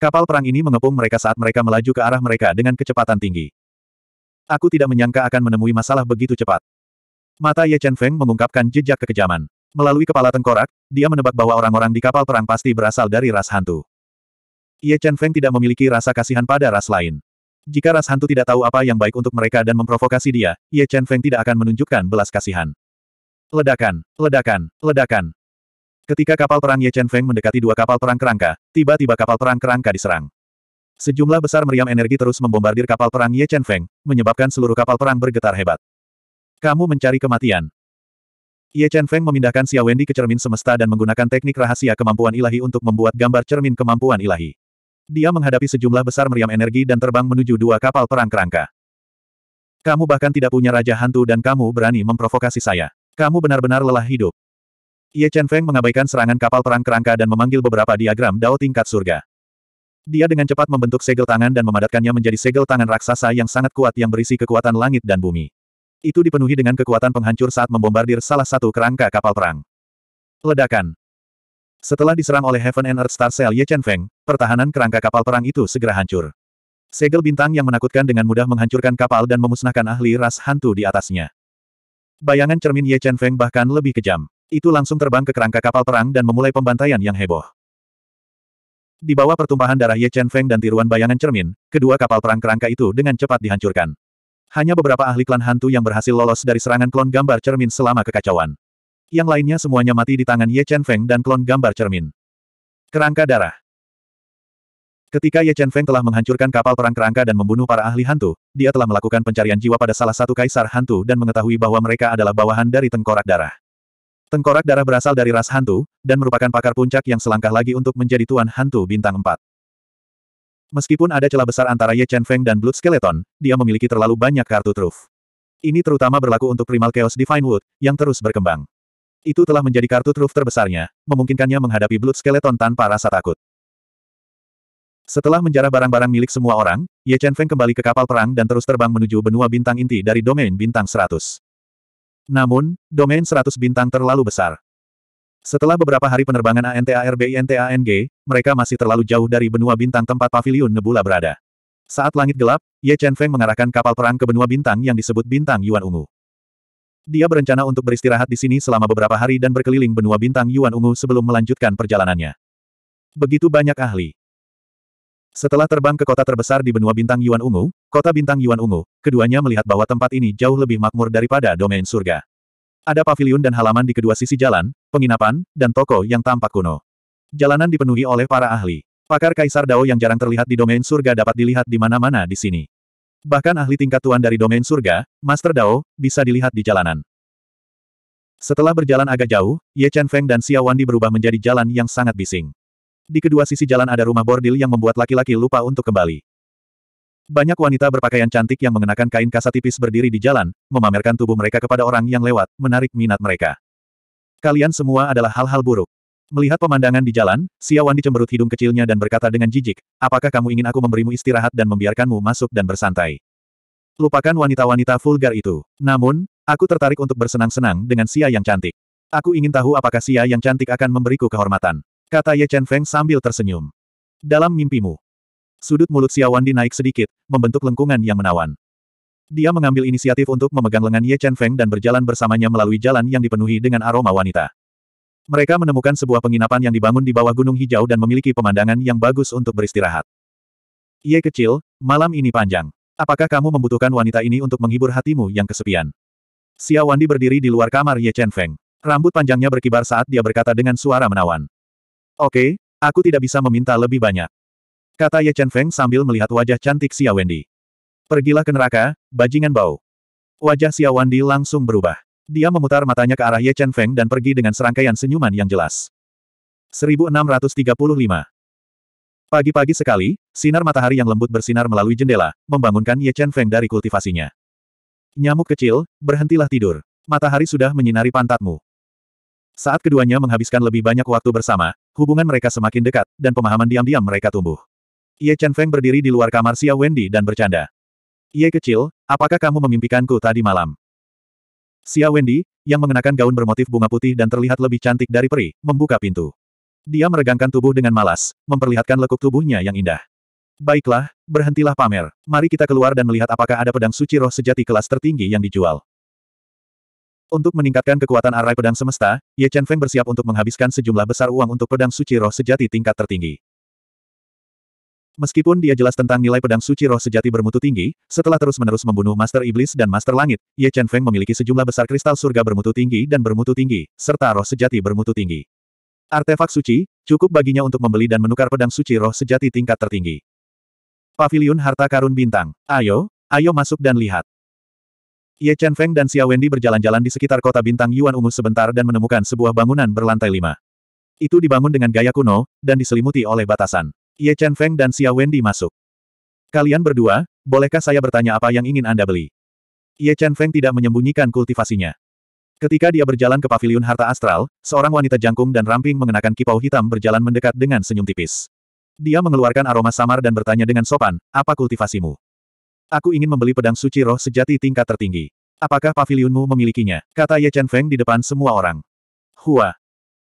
Kapal perang ini mengepung mereka saat mereka melaju ke arah mereka dengan kecepatan tinggi. Aku tidak menyangka akan menemui masalah begitu cepat. Mata Ye Chen Feng mengungkapkan jejak kekejaman. Melalui kepala tengkorak, dia menebak bahwa orang-orang di kapal perang pasti berasal dari ras hantu. Ye Chen Feng tidak memiliki rasa kasihan pada ras lain. Jika ras hantu tidak tahu apa yang baik untuk mereka dan memprovokasi dia, Ye Chen Feng tidak akan menunjukkan belas kasihan. Ledakan, ledakan, ledakan. Ketika kapal perang Ye Chen Feng mendekati dua kapal perang kerangka, tiba-tiba kapal perang kerangka diserang. Sejumlah besar meriam energi terus membombardir kapal perang Ye Chen Feng, menyebabkan seluruh kapal perang bergetar hebat. Kamu mencari kematian. Ye Chen Feng memindahkan Xia Wendy ke cermin semesta dan menggunakan teknik rahasia kemampuan ilahi untuk membuat gambar cermin kemampuan ilahi. Dia menghadapi sejumlah besar meriam energi dan terbang menuju dua kapal perang kerangka. Kamu bahkan tidak punya raja hantu dan kamu berani memprovokasi saya. Kamu benar-benar lelah hidup. Ye Chen Feng mengabaikan serangan kapal perang kerangka dan memanggil beberapa diagram Dao tingkat surga. Dia dengan cepat membentuk segel tangan dan memadatkannya menjadi segel tangan raksasa yang sangat kuat yang berisi kekuatan langit dan bumi. Itu dipenuhi dengan kekuatan penghancur saat membombardir salah satu kerangka kapal perang. Ledakan. Setelah diserang oleh Heaven and Earth Star Cell Ye Chen Feng, pertahanan kerangka kapal perang itu segera hancur. Segel bintang yang menakutkan dengan mudah menghancurkan kapal dan memusnahkan ahli ras hantu di atasnya. Bayangan cermin Ye Chen Feng bahkan lebih kejam. Itu langsung terbang ke kerangka kapal perang dan memulai pembantaian yang heboh. Di bawah pertumpahan darah Ye Chen Feng dan tiruan bayangan cermin, kedua kapal perang kerangka itu dengan cepat dihancurkan. Hanya beberapa ahli klan hantu yang berhasil lolos dari serangan klon gambar cermin selama kekacauan. Yang lainnya semuanya mati di tangan Ye Chen Feng dan klon gambar cermin. Kerangka darah. Ketika Ye Chen Feng telah menghancurkan kapal perang kerangka dan membunuh para ahli hantu, dia telah melakukan pencarian jiwa pada salah satu kaisar hantu dan mengetahui bahwa mereka adalah bawahan dari tengkorak darah. Tengkorak darah berasal dari ras hantu, dan merupakan pakar puncak yang selangkah lagi untuk menjadi tuan hantu bintang 4. Meskipun ada celah besar antara Ye Chen Feng dan Blood Skeleton, dia memiliki terlalu banyak kartu truf. Ini terutama berlaku untuk Primal Chaos Divine Wood, yang terus berkembang. Itu telah menjadi kartu truf terbesarnya, memungkinkannya menghadapi Blood Skeleton tanpa rasa takut. Setelah menjarah barang-barang milik semua orang, Ye Chen Feng kembali ke kapal perang dan terus terbang menuju benua bintang inti dari domain bintang 100. Namun, domain 100 bintang terlalu besar. Setelah beberapa hari penerbangan ANTARBINTANG, mereka masih terlalu jauh dari benua bintang tempat pavilion Nebula berada. Saat langit gelap, Ye Chen Feng mengarahkan kapal perang ke benua bintang yang disebut bintang Yuan Ungu. Dia berencana untuk beristirahat di sini selama beberapa hari dan berkeliling benua bintang Yuan Ungu sebelum melanjutkan perjalanannya. Begitu banyak ahli. Setelah terbang ke kota terbesar di benua bintang Yuan Ungu, kota bintang Yuan Ungu, keduanya melihat bahwa tempat ini jauh lebih makmur daripada domain surga. Ada pavilion dan halaman di kedua sisi jalan, penginapan, dan toko yang tampak kuno. Jalanan dipenuhi oleh para ahli. Pakar Kaisar Dao yang jarang terlihat di domain surga dapat dilihat di mana-mana di sini. Bahkan ahli tingkat tuan dari domain surga, Master Dao, bisa dilihat di jalanan. Setelah berjalan agak jauh, Ye Chen Feng dan Xia Wandi berubah menjadi jalan yang sangat bising. Di kedua sisi jalan ada rumah bordil yang membuat laki-laki lupa untuk kembali. Banyak wanita berpakaian cantik yang mengenakan kain kasa tipis berdiri di jalan, memamerkan tubuh mereka kepada orang yang lewat, menarik minat mereka. Kalian semua adalah hal-hal buruk. Melihat pemandangan di jalan, Siawan dicemberut hidung kecilnya dan berkata dengan jijik, apakah kamu ingin aku memberimu istirahat dan membiarkanmu masuk dan bersantai? Lupakan wanita-wanita vulgar itu. Namun, aku tertarik untuk bersenang-senang dengan Sia yang cantik. Aku ingin tahu apakah Sia yang cantik akan memberiku kehormatan. Kata Ye Chen Feng sambil tersenyum. Dalam mimpimu. Sudut mulut Wan dinaik sedikit, membentuk lengkungan yang menawan. Dia mengambil inisiatif untuk memegang lengan Ye Chen Feng dan berjalan bersamanya melalui jalan yang dipenuhi dengan aroma wanita. Mereka menemukan sebuah penginapan yang dibangun di bawah Gunung Hijau dan memiliki pemandangan yang bagus untuk beristirahat. Ye iya, kecil, malam ini panjang. Apakah kamu membutuhkan wanita ini untuk menghibur hatimu yang kesepian? Xia Wandi berdiri di luar kamar Ye Chen Feng. Rambut panjangnya berkibar saat dia berkata dengan suara menawan. Oke, aku tidak bisa meminta lebih banyak. Kata Ye Chen Feng sambil melihat wajah cantik Xia Wendy. Pergilah ke neraka, bajingan bau. Wajah Xia Wandi langsung berubah. Dia memutar matanya ke arah Ye Chen Feng dan pergi dengan serangkaian senyuman yang jelas. 1635 Pagi-pagi sekali, sinar matahari yang lembut bersinar melalui jendela, membangunkan Ye Chen Feng dari kultivasinya. Nyamuk kecil, berhentilah tidur. Matahari sudah menyinari pantatmu. Saat keduanya menghabiskan lebih banyak waktu bersama, hubungan mereka semakin dekat, dan pemahaman diam-diam mereka tumbuh. Ye Chen Feng berdiri di luar kamar Xia Wendy dan bercanda. Ye kecil, apakah kamu memimpikanku tadi malam? Xia Wendy, yang mengenakan gaun bermotif bunga putih dan terlihat lebih cantik dari peri, membuka pintu. Dia meregangkan tubuh dengan malas, memperlihatkan lekuk tubuhnya yang indah. Baiklah, berhentilah pamer. Mari kita keluar dan melihat apakah ada pedang suci roh sejati kelas tertinggi yang dijual. Untuk meningkatkan kekuatan arai pedang semesta, Ye Chen Feng bersiap untuk menghabiskan sejumlah besar uang untuk pedang suci roh sejati tingkat tertinggi. Meskipun dia jelas tentang nilai pedang suci roh sejati bermutu tinggi, setelah terus-menerus membunuh Master Iblis dan Master Langit, Ye Chen Feng memiliki sejumlah besar kristal surga bermutu tinggi dan bermutu tinggi, serta roh sejati bermutu tinggi. Artefak suci, cukup baginya untuk membeli dan menukar pedang suci roh sejati tingkat tertinggi. Pavilion Harta Karun Bintang. Ayo, ayo masuk dan lihat. Ye Chen Feng dan Xia Wendy berjalan-jalan di sekitar kota bintang Yuan Ungu sebentar dan menemukan sebuah bangunan berlantai lima. Itu dibangun dengan gaya kuno, dan diselimuti oleh batasan. Ye Chen Feng dan Xia Wendy masuk. Kalian berdua, bolehkah saya bertanya apa yang ingin Anda beli? Ye Chen Feng tidak menyembunyikan kultivasinya. Ketika dia berjalan ke paviliun harta astral, seorang wanita jangkung dan ramping mengenakan kipau hitam berjalan mendekat dengan senyum tipis. Dia mengeluarkan aroma samar dan bertanya dengan sopan, apa kultivasimu? Aku ingin membeli pedang suci roh sejati tingkat tertinggi. Apakah paviliunmu memilikinya? Kata Ye Chen Feng di depan semua orang. Hua.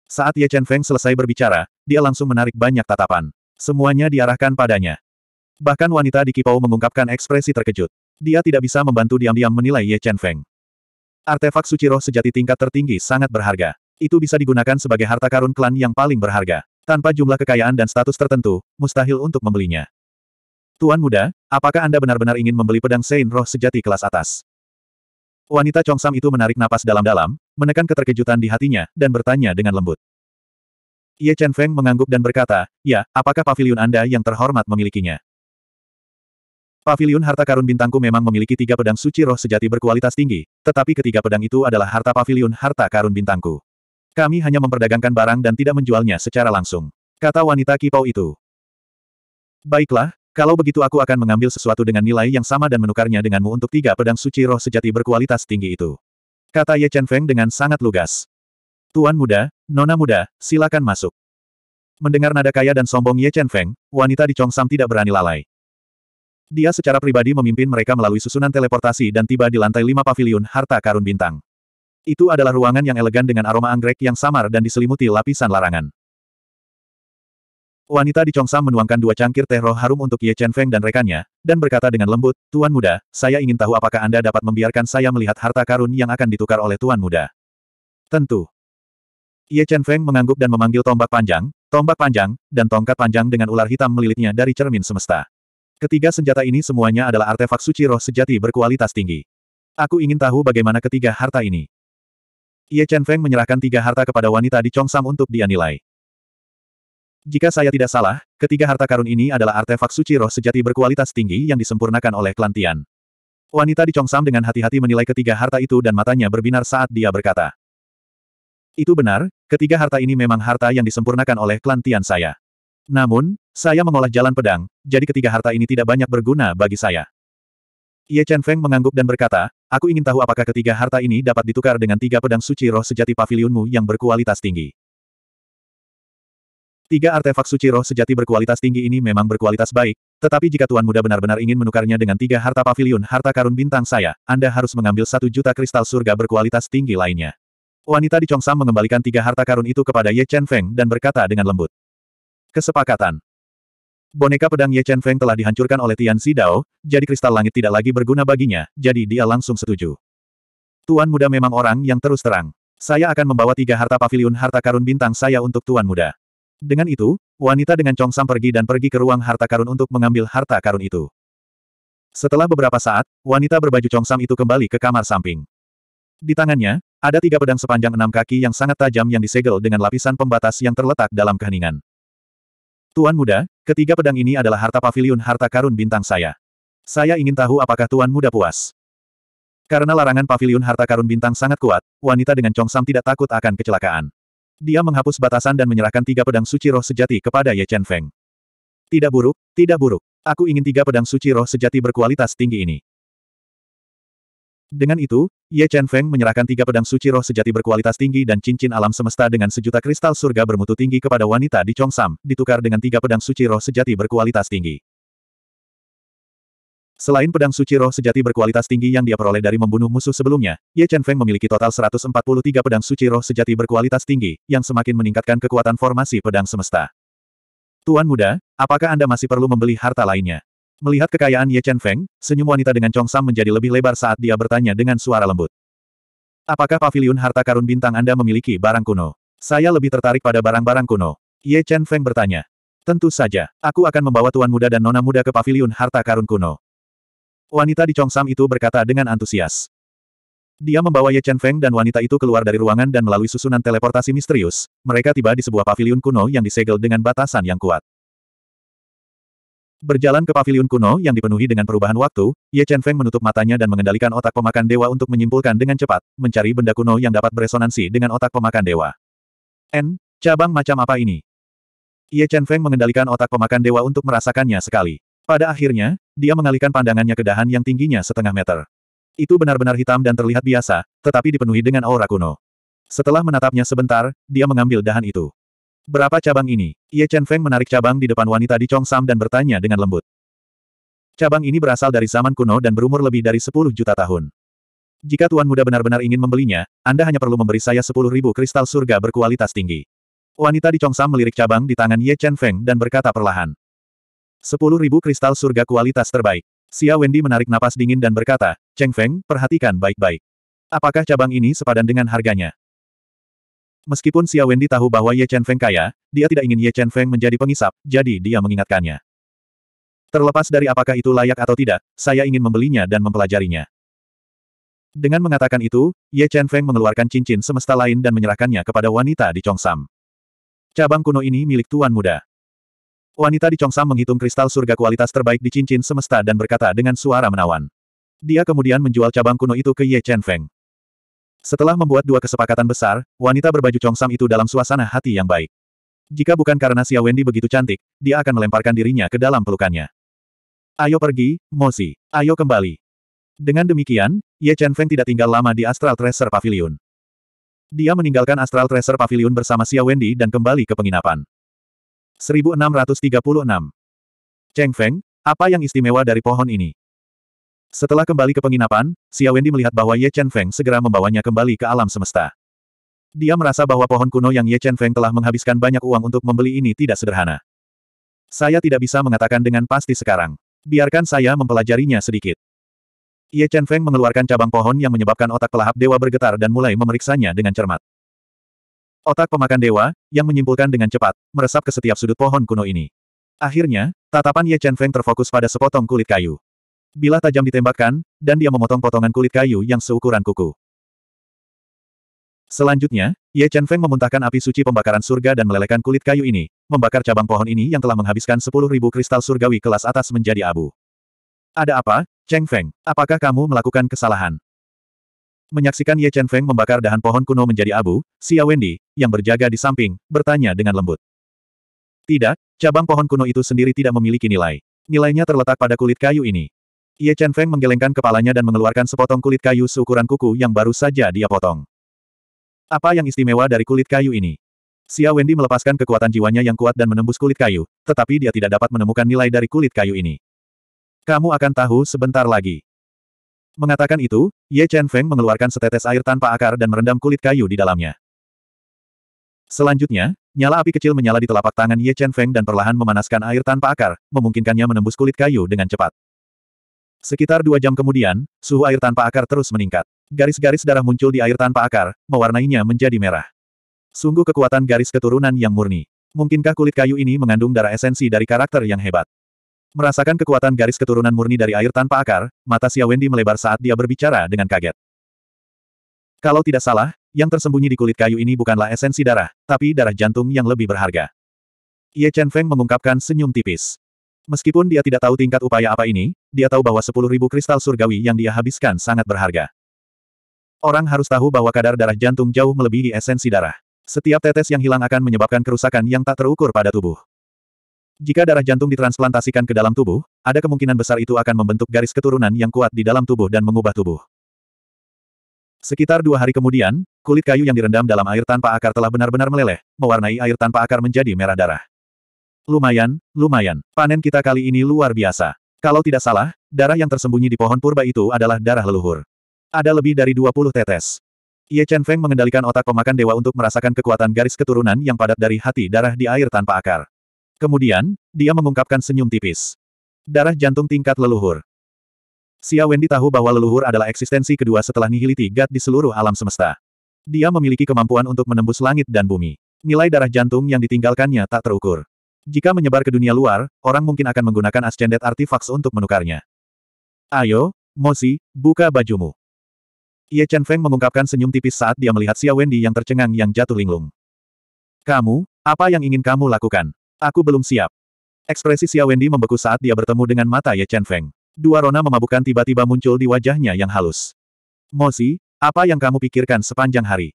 Saat Ye Chen Feng selesai berbicara, dia langsung menarik banyak tatapan. Semuanya diarahkan padanya. Bahkan wanita di Kipau mengungkapkan ekspresi terkejut. Dia tidak bisa membantu diam-diam menilai Ye Chen Feng. Artefak suci roh sejati tingkat tertinggi sangat berharga. Itu bisa digunakan sebagai harta karun klan yang paling berharga. Tanpa jumlah kekayaan dan status tertentu, mustahil untuk membelinya. Tuan muda, apakah Anda benar-benar ingin membeli pedang Sein roh sejati kelas atas? Wanita Congsam itu menarik napas dalam-dalam, menekan keterkejutan di hatinya, dan bertanya dengan lembut. Ye Chen Feng mengangguk dan berkata, ya, apakah pavilion Anda yang terhormat memilikinya? Pavilion harta karun bintangku memang memiliki tiga pedang suci roh sejati berkualitas tinggi, tetapi ketiga pedang itu adalah harta pavilion harta karun bintangku. Kami hanya memperdagangkan barang dan tidak menjualnya secara langsung. Kata wanita kipau itu. Baiklah, kalau begitu aku akan mengambil sesuatu dengan nilai yang sama dan menukarnya denganmu untuk tiga pedang suci roh sejati berkualitas tinggi itu. Kata Ye Chen Feng dengan sangat lugas. Tuan muda, nona muda, silakan masuk. Mendengar nada kaya dan sombong Ye Chen Feng, wanita di Chong Sam tidak berani lalai. Dia secara pribadi memimpin mereka melalui susunan teleportasi dan tiba di lantai lima pavilion harta karun bintang. Itu adalah ruangan yang elegan dengan aroma anggrek yang samar dan diselimuti lapisan larangan. Wanita di Chong Sam menuangkan dua cangkir teh roh harum untuk Ye Chen Feng dan rekannya, dan berkata dengan lembut, Tuan muda, saya ingin tahu apakah Anda dapat membiarkan saya melihat harta karun yang akan ditukar oleh Tuan muda. Tentu. Ye Chen Feng mengangguk dan memanggil tombak panjang, tombak panjang, dan tongkat panjang dengan ular hitam melilitnya dari cermin semesta. Ketiga senjata ini semuanya adalah artefak suci roh sejati berkualitas tinggi. Aku ingin tahu bagaimana ketiga harta ini. Ye Chen Feng menyerahkan tiga harta kepada wanita di Chong Sam untuk dianilai. Jika saya tidak salah, ketiga harta karun ini adalah artefak suci roh sejati berkualitas tinggi yang disempurnakan oleh Klantian. Wanita di Chong Sam dengan hati-hati menilai ketiga harta itu dan matanya berbinar saat dia berkata. Itu benar, ketiga harta ini memang harta yang disempurnakan oleh klan Tian saya. Namun, saya mengolah jalan pedang, jadi ketiga harta ini tidak banyak berguna bagi saya. Ye Chen Feng mengangguk dan berkata, aku ingin tahu apakah ketiga harta ini dapat ditukar dengan tiga pedang suci roh sejati pavilionmu yang berkualitas tinggi. Tiga artefak suci roh sejati berkualitas tinggi ini memang berkualitas baik, tetapi jika Tuan Muda benar-benar ingin menukarnya dengan tiga harta pavilion harta karun bintang saya, Anda harus mengambil satu juta kristal surga berkualitas tinggi lainnya. Wanita di Chongsam mengembalikan tiga harta karun itu kepada Ye Chen Feng dan berkata dengan lembut. Kesepakatan. Boneka pedang Ye Chen Feng telah dihancurkan oleh Tian si dao jadi kristal langit tidak lagi berguna baginya, jadi dia langsung setuju. Tuan muda memang orang yang terus terang. Saya akan membawa tiga harta pavilion harta karun bintang saya untuk tuan muda. Dengan itu, wanita dengan sam pergi dan pergi ke ruang harta karun untuk mengambil harta karun itu. Setelah beberapa saat, wanita berbaju sam itu kembali ke kamar samping. Di tangannya, ada tiga pedang sepanjang enam kaki yang sangat tajam yang disegel dengan lapisan pembatas yang terletak dalam keheningan. Tuan muda, ketiga pedang ini adalah harta pavilion harta karun bintang saya. Saya ingin tahu apakah Tuan muda puas. Karena larangan pavilion harta karun bintang sangat kuat, wanita dengan congsam tidak takut akan kecelakaan. Dia menghapus batasan dan menyerahkan tiga pedang suci roh sejati kepada Ye Chen Feng. Tidak buruk, tidak buruk. Aku ingin tiga pedang suci roh sejati berkualitas tinggi ini. Dengan itu, Ye Chen Feng menyerahkan tiga pedang suci roh sejati berkualitas tinggi dan cincin alam semesta dengan sejuta kristal surga bermutu tinggi kepada wanita di Chong Sam, ditukar dengan tiga pedang suci roh sejati berkualitas tinggi. Selain pedang suci roh sejati berkualitas tinggi yang dia peroleh dari membunuh musuh sebelumnya, Ye Chen Feng memiliki total 143 pedang suci roh sejati berkualitas tinggi, yang semakin meningkatkan kekuatan formasi pedang semesta. Tuan muda, apakah Anda masih perlu membeli harta lainnya? Melihat kekayaan Ye Chen Feng, senyum wanita dengan Chong Sam menjadi lebih lebar saat dia bertanya dengan suara lembut. Apakah pavilion harta karun bintang Anda memiliki barang kuno? Saya lebih tertarik pada barang-barang kuno. Ye Chen Feng bertanya. Tentu saja, aku akan membawa tuan muda dan nona muda ke pavilion harta karun kuno. Wanita di Chong Sam itu berkata dengan antusias. Dia membawa Ye Chen Feng dan wanita itu keluar dari ruangan dan melalui susunan teleportasi misterius, mereka tiba di sebuah pavilion kuno yang disegel dengan batasan yang kuat. Berjalan ke pavilion kuno yang dipenuhi dengan perubahan waktu, Ye Chen Feng menutup matanya dan mengendalikan otak pemakan dewa untuk menyimpulkan dengan cepat, mencari benda kuno yang dapat beresonansi dengan otak pemakan dewa. N, cabang macam apa ini? Ye Chen Feng mengendalikan otak pemakan dewa untuk merasakannya sekali. Pada akhirnya, dia mengalihkan pandangannya ke dahan yang tingginya setengah meter. Itu benar-benar hitam dan terlihat biasa, tetapi dipenuhi dengan aura kuno. Setelah menatapnya sebentar, dia mengambil dahan itu. Berapa cabang ini? Ye Chen Feng menarik cabang di depan wanita di Chong Sam dan bertanya dengan lembut. Cabang ini berasal dari zaman kuno dan berumur lebih dari 10 juta tahun. Jika Tuan Muda benar-benar ingin membelinya, Anda hanya perlu memberi saya 10 ribu kristal surga berkualitas tinggi. Wanita di Chong Sam melirik cabang di tangan Ye Chen Feng dan berkata perlahan. 10 ribu kristal surga kualitas terbaik. Xia Wendy menarik napas dingin dan berkata, Cheng Feng, perhatikan baik-baik. Apakah cabang ini sepadan dengan harganya? Meskipun Xia Wendy tahu bahwa Ye Chen Feng kaya, dia tidak ingin Ye Chen Feng menjadi pengisap, jadi dia mengingatkannya. Terlepas dari apakah itu layak atau tidak, saya ingin membelinya dan mempelajarinya. Dengan mengatakan itu, Ye Chen Feng mengeluarkan cincin semesta lain dan menyerahkannya kepada wanita di Chongsam. Cabang kuno ini milik tuan muda. Wanita di Chongsam menghitung kristal surga kualitas terbaik di cincin semesta dan berkata dengan suara menawan. Dia kemudian menjual cabang kuno itu ke Ye Chen Feng. Setelah membuat dua kesepakatan besar, wanita berbaju congsam itu dalam suasana hati yang baik. Jika bukan karena Xia Wendy begitu cantik, dia akan melemparkan dirinya ke dalam pelukannya. Ayo pergi, Mosi. Ayo kembali. Dengan demikian, Ye Chen Feng tidak tinggal lama di Astral Treasure Pavilion. Dia meninggalkan Astral Treasure Pavilion bersama Xia Wendy dan kembali ke penginapan. 1636 Cheng Feng, apa yang istimewa dari pohon ini? Setelah kembali ke penginapan, Xia Wendy melihat bahwa Ye Chen Feng segera membawanya kembali ke alam semesta. Dia merasa bahwa pohon kuno yang Ye Chen Feng telah menghabiskan banyak uang untuk membeli ini tidak sederhana. Saya tidak bisa mengatakan dengan pasti sekarang. Biarkan saya mempelajarinya sedikit. Ye Chen Feng mengeluarkan cabang pohon yang menyebabkan otak pelahap dewa bergetar dan mulai memeriksanya dengan cermat. Otak pemakan dewa, yang menyimpulkan dengan cepat, meresap ke setiap sudut pohon kuno ini. Akhirnya, tatapan Ye Chen Feng terfokus pada sepotong kulit kayu. Bila tajam ditembakkan, dan dia memotong potongan kulit kayu yang seukuran kuku. Selanjutnya, Ye Chen Feng memuntahkan api suci pembakaran surga dan melelehkan kulit kayu ini, membakar cabang pohon ini yang telah menghabiskan 10.000 kristal surgawi kelas atas menjadi abu. Ada apa, Cheng Feng? Apakah kamu melakukan kesalahan? Menyaksikan Ye Chen Feng membakar dahan pohon kuno menjadi abu, Xia Wendy, yang berjaga di samping, bertanya dengan lembut. Tidak, cabang pohon kuno itu sendiri tidak memiliki nilai. Nilainya terletak pada kulit kayu ini. Ye Chen Feng menggelengkan kepalanya dan mengeluarkan sepotong kulit kayu seukuran kuku yang baru saja dia potong. Apa yang istimewa dari kulit kayu ini? Xia Wendy melepaskan kekuatan jiwanya yang kuat dan menembus kulit kayu, tetapi dia tidak dapat menemukan nilai dari kulit kayu ini. Kamu akan tahu sebentar lagi. Mengatakan itu, Ye Chen Feng mengeluarkan setetes air tanpa akar dan merendam kulit kayu di dalamnya. Selanjutnya, nyala api kecil menyala di telapak tangan Ye Chen Feng dan perlahan memanaskan air tanpa akar, memungkinkannya menembus kulit kayu dengan cepat. Sekitar dua jam kemudian, suhu air tanpa akar terus meningkat. Garis-garis darah muncul di air tanpa akar, mewarnainya menjadi merah. Sungguh kekuatan garis keturunan yang murni. Mungkinkah kulit kayu ini mengandung darah esensi dari karakter yang hebat? Merasakan kekuatan garis keturunan murni dari air tanpa akar, mata Xia Wendy melebar saat dia berbicara dengan kaget. Kalau tidak salah, yang tersembunyi di kulit kayu ini bukanlah esensi darah, tapi darah jantung yang lebih berharga. Ye Chen Feng mengungkapkan senyum tipis. Meskipun dia tidak tahu tingkat upaya apa ini, dia tahu bahwa sepuluh ribu kristal surgawi yang dia habiskan sangat berharga. Orang harus tahu bahwa kadar darah jantung jauh melebihi esensi darah. Setiap tetes yang hilang akan menyebabkan kerusakan yang tak terukur pada tubuh. Jika darah jantung ditransplantasikan ke dalam tubuh, ada kemungkinan besar itu akan membentuk garis keturunan yang kuat di dalam tubuh dan mengubah tubuh. Sekitar dua hari kemudian, kulit kayu yang direndam dalam air tanpa akar telah benar-benar meleleh, mewarnai air tanpa akar menjadi merah darah. Lumayan, lumayan. Panen kita kali ini luar biasa. Kalau tidak salah, darah yang tersembunyi di pohon purba itu adalah darah leluhur. Ada lebih dari 20 tetes. Ye Chen Feng mengendalikan otak pemakan dewa untuk merasakan kekuatan garis keturunan yang padat dari hati darah di air tanpa akar. Kemudian, dia mengungkapkan senyum tipis. Darah jantung tingkat leluhur. Xia Wendy tahu bahwa leluhur adalah eksistensi kedua setelah nihiliti God di seluruh alam semesta. Dia memiliki kemampuan untuk menembus langit dan bumi. Nilai darah jantung yang ditinggalkannya tak terukur. Jika menyebar ke dunia luar, orang mungkin akan menggunakan Ascended Artifacts untuk menukarnya. Ayo, Mosi, buka bajumu. Ye Chen Feng mengungkapkan senyum tipis saat dia melihat Xia Wendy yang tercengang yang jatuh linglung. Kamu, apa yang ingin kamu lakukan? Aku belum siap. Ekspresi Xia Wendy membeku saat dia bertemu dengan mata Ye Chen Feng. Dua rona memabukkan tiba-tiba muncul di wajahnya yang halus. Mosi, apa yang kamu pikirkan sepanjang hari?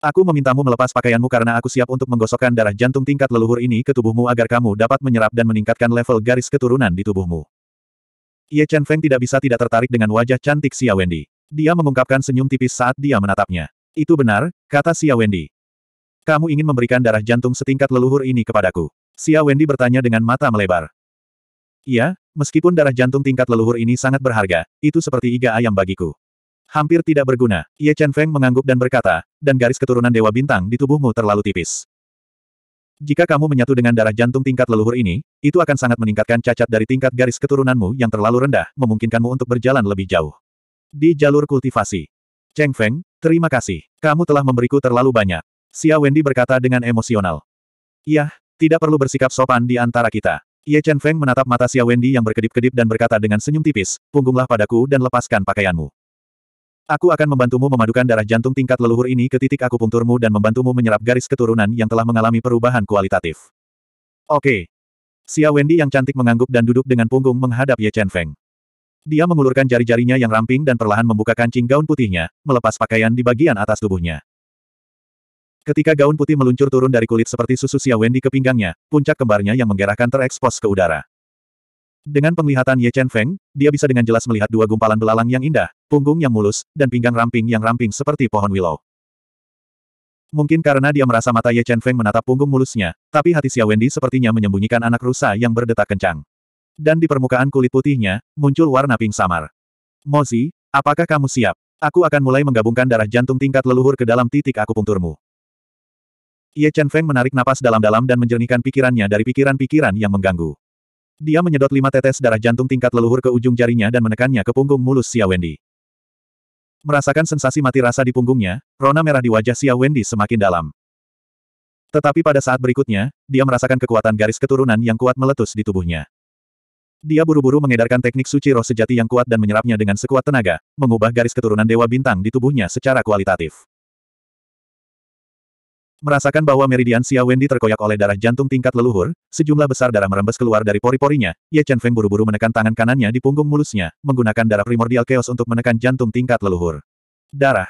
Aku memintamu melepas pakaianmu karena aku siap untuk menggosokkan darah jantung tingkat leluhur ini ke tubuhmu agar kamu dapat menyerap dan meningkatkan level garis keturunan di tubuhmu. Ye Chen Feng tidak bisa tidak tertarik dengan wajah cantik Xia Wendy. Dia mengungkapkan senyum tipis saat dia menatapnya. Itu benar, kata Xia Wendy. Kamu ingin memberikan darah jantung setingkat leluhur ini kepadaku. Xia Wendy bertanya dengan mata melebar. Iya, meskipun darah jantung tingkat leluhur ini sangat berharga, itu seperti iga ayam bagiku. Hampir tidak berguna, Ye Chen Feng mengangguk dan berkata, dan garis keturunan Dewa Bintang di tubuhmu terlalu tipis. Jika kamu menyatu dengan darah jantung tingkat leluhur ini, itu akan sangat meningkatkan cacat dari tingkat garis keturunanmu yang terlalu rendah, memungkinkanmu untuk berjalan lebih jauh. Di jalur kultivasi. Cheng Feng, terima kasih. Kamu telah memberiku terlalu banyak. Xia Wendy berkata dengan emosional. Yah, tidak perlu bersikap sopan di antara kita. Ye Chen Feng menatap mata Xia Wendy yang berkedip-kedip dan berkata dengan senyum tipis, punggunglah padaku dan lepaskan pakaianmu. Aku akan membantumu memadukan darah jantung tingkat leluhur ini ke titik akupunkturmu dan membantumu menyerap garis keturunan yang telah mengalami perubahan kualitatif. Oke. Xia Wendy yang cantik mengangguk dan duduk dengan punggung menghadap Ye Chen Feng. Dia mengulurkan jari-jarinya yang ramping dan perlahan membuka kancing gaun putihnya, melepas pakaian di bagian atas tubuhnya. Ketika gaun putih meluncur turun dari kulit seperti susu Xia Wendy ke pinggangnya, puncak kembarnya yang menggerakkan terekspos ke udara. Dengan penglihatan Ye Chen Feng, dia bisa dengan jelas melihat dua gumpalan belalang yang indah, punggung yang mulus, dan pinggang ramping yang ramping seperti pohon willow. Mungkin karena dia merasa mata Ye Chen Feng menatap punggung mulusnya, tapi hati Xia Wendy sepertinya menyembunyikan anak rusa yang berdetak kencang. Dan di permukaan kulit putihnya, muncul warna pink samar. Mozi, apakah kamu siap? Aku akan mulai menggabungkan darah jantung tingkat leluhur ke dalam titik akupunkturmu. Ye Chen Feng menarik napas dalam-dalam dan menjernihkan pikirannya dari pikiran-pikiran yang mengganggu. Dia menyedot lima tetes darah jantung tingkat leluhur ke ujung jarinya dan menekannya ke punggung mulus Xia Wendy. Merasakan sensasi mati rasa di punggungnya, rona merah di wajah Xia Wendy semakin dalam. Tetapi pada saat berikutnya, dia merasakan kekuatan garis keturunan yang kuat meletus di tubuhnya. Dia buru-buru mengedarkan teknik suci roh sejati yang kuat dan menyerapnya dengan sekuat tenaga, mengubah garis keturunan Dewa Bintang di tubuhnya secara kualitatif. Merasakan bahwa meridian Xia Wendy terkoyak oleh darah jantung tingkat leluhur, sejumlah besar darah merembes keluar dari pori-porinya, Ye Chen Feng buru-buru menekan tangan kanannya di punggung mulusnya, menggunakan darah primordial chaos untuk menekan jantung tingkat leluhur. Darah.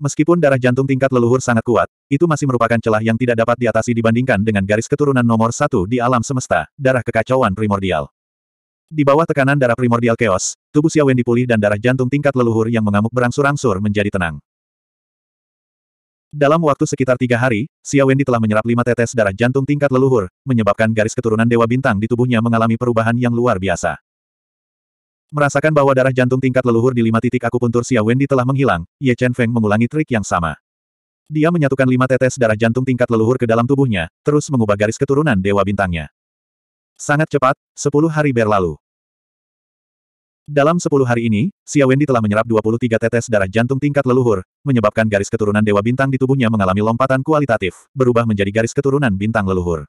Meskipun darah jantung tingkat leluhur sangat kuat, itu masih merupakan celah yang tidak dapat diatasi dibandingkan dengan garis keturunan nomor satu di alam semesta, darah kekacauan primordial. Di bawah tekanan darah primordial chaos, tubuh Xia Wendy pulih dan darah jantung tingkat leluhur yang mengamuk berangsur-angsur menjadi tenang. Dalam waktu sekitar tiga hari, Xia Wendy telah menyerap lima tetes darah jantung tingkat leluhur, menyebabkan garis keturunan Dewa Bintang di tubuhnya mengalami perubahan yang luar biasa. Merasakan bahwa darah jantung tingkat leluhur di lima titik akupuntur Xia Wendy telah menghilang, Ye Chen Feng mengulangi trik yang sama. Dia menyatukan lima tetes darah jantung tingkat leluhur ke dalam tubuhnya, terus mengubah garis keturunan Dewa Bintangnya. Sangat cepat, sepuluh hari berlalu. Dalam 10 hari ini, Xia Wendy telah menyerap 23 tetes darah jantung tingkat leluhur, menyebabkan garis keturunan dewa bintang di tubuhnya mengalami lompatan kualitatif, berubah menjadi garis keturunan bintang leluhur.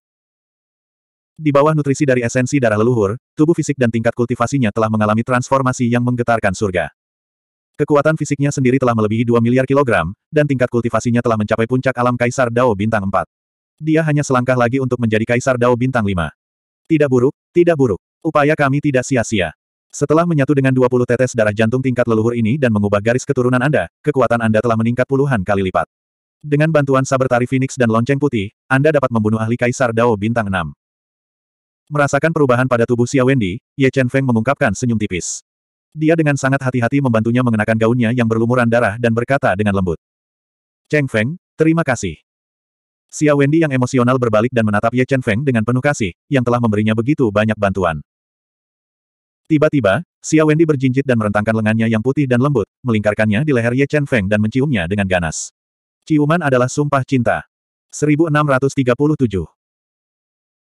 Di bawah nutrisi dari esensi darah leluhur, tubuh fisik dan tingkat kultivasinya telah mengalami transformasi yang menggetarkan surga. Kekuatan fisiknya sendiri telah melebihi 2 miliar kilogram, dan tingkat kultivasinya telah mencapai puncak alam Kaisar Dao Bintang 4. Dia hanya selangkah lagi untuk menjadi Kaisar Dao Bintang 5. Tidak buruk, tidak buruk. Upaya kami tidak sia-sia. Setelah menyatu dengan 20 tetes darah jantung tingkat leluhur ini dan mengubah garis keturunan Anda, kekuatan Anda telah meningkat puluhan kali lipat. Dengan bantuan saber tari Phoenix dan lonceng putih, Anda dapat membunuh ahli Kaisar Dao Bintang 6. Merasakan perubahan pada tubuh Xia Wendy, Ye Chen Feng mengungkapkan senyum tipis. Dia dengan sangat hati-hati membantunya mengenakan gaunnya yang berlumuran darah dan berkata dengan lembut. Cheng Feng, terima kasih. Xia Wendy yang emosional berbalik dan menatap Ye Chen Feng dengan penuh kasih, yang telah memberinya begitu banyak bantuan. Tiba-tiba, Xia Wendy berjinjit dan merentangkan lengannya yang putih dan lembut, melingkarkannya di leher Ye Chen Feng dan menciumnya dengan ganas. Ciuman adalah sumpah cinta. 1637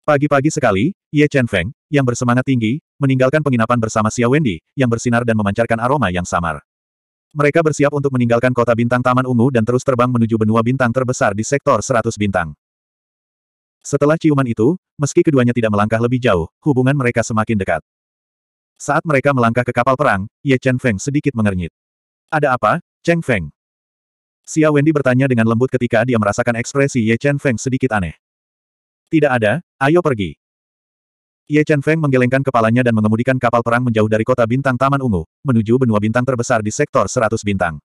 Pagi-pagi sekali, Ye Chen Feng, yang bersemangat tinggi, meninggalkan penginapan bersama Xia Wendy, yang bersinar dan memancarkan aroma yang samar. Mereka bersiap untuk meninggalkan kota bintang Taman Ungu dan terus terbang menuju benua bintang terbesar di sektor 100 bintang. Setelah ciuman itu, meski keduanya tidak melangkah lebih jauh, hubungan mereka semakin dekat. Saat mereka melangkah ke kapal perang, Ye Chen Feng sedikit mengernyit. Ada apa, Cheng Feng? Xia Wendy bertanya dengan lembut ketika dia merasakan ekspresi Ye Chen Feng sedikit aneh. Tidak ada, ayo pergi. Ye Chen Feng menggelengkan kepalanya dan mengemudikan kapal perang menjauh dari kota bintang Taman Ungu, menuju benua bintang terbesar di sektor 100 bintang.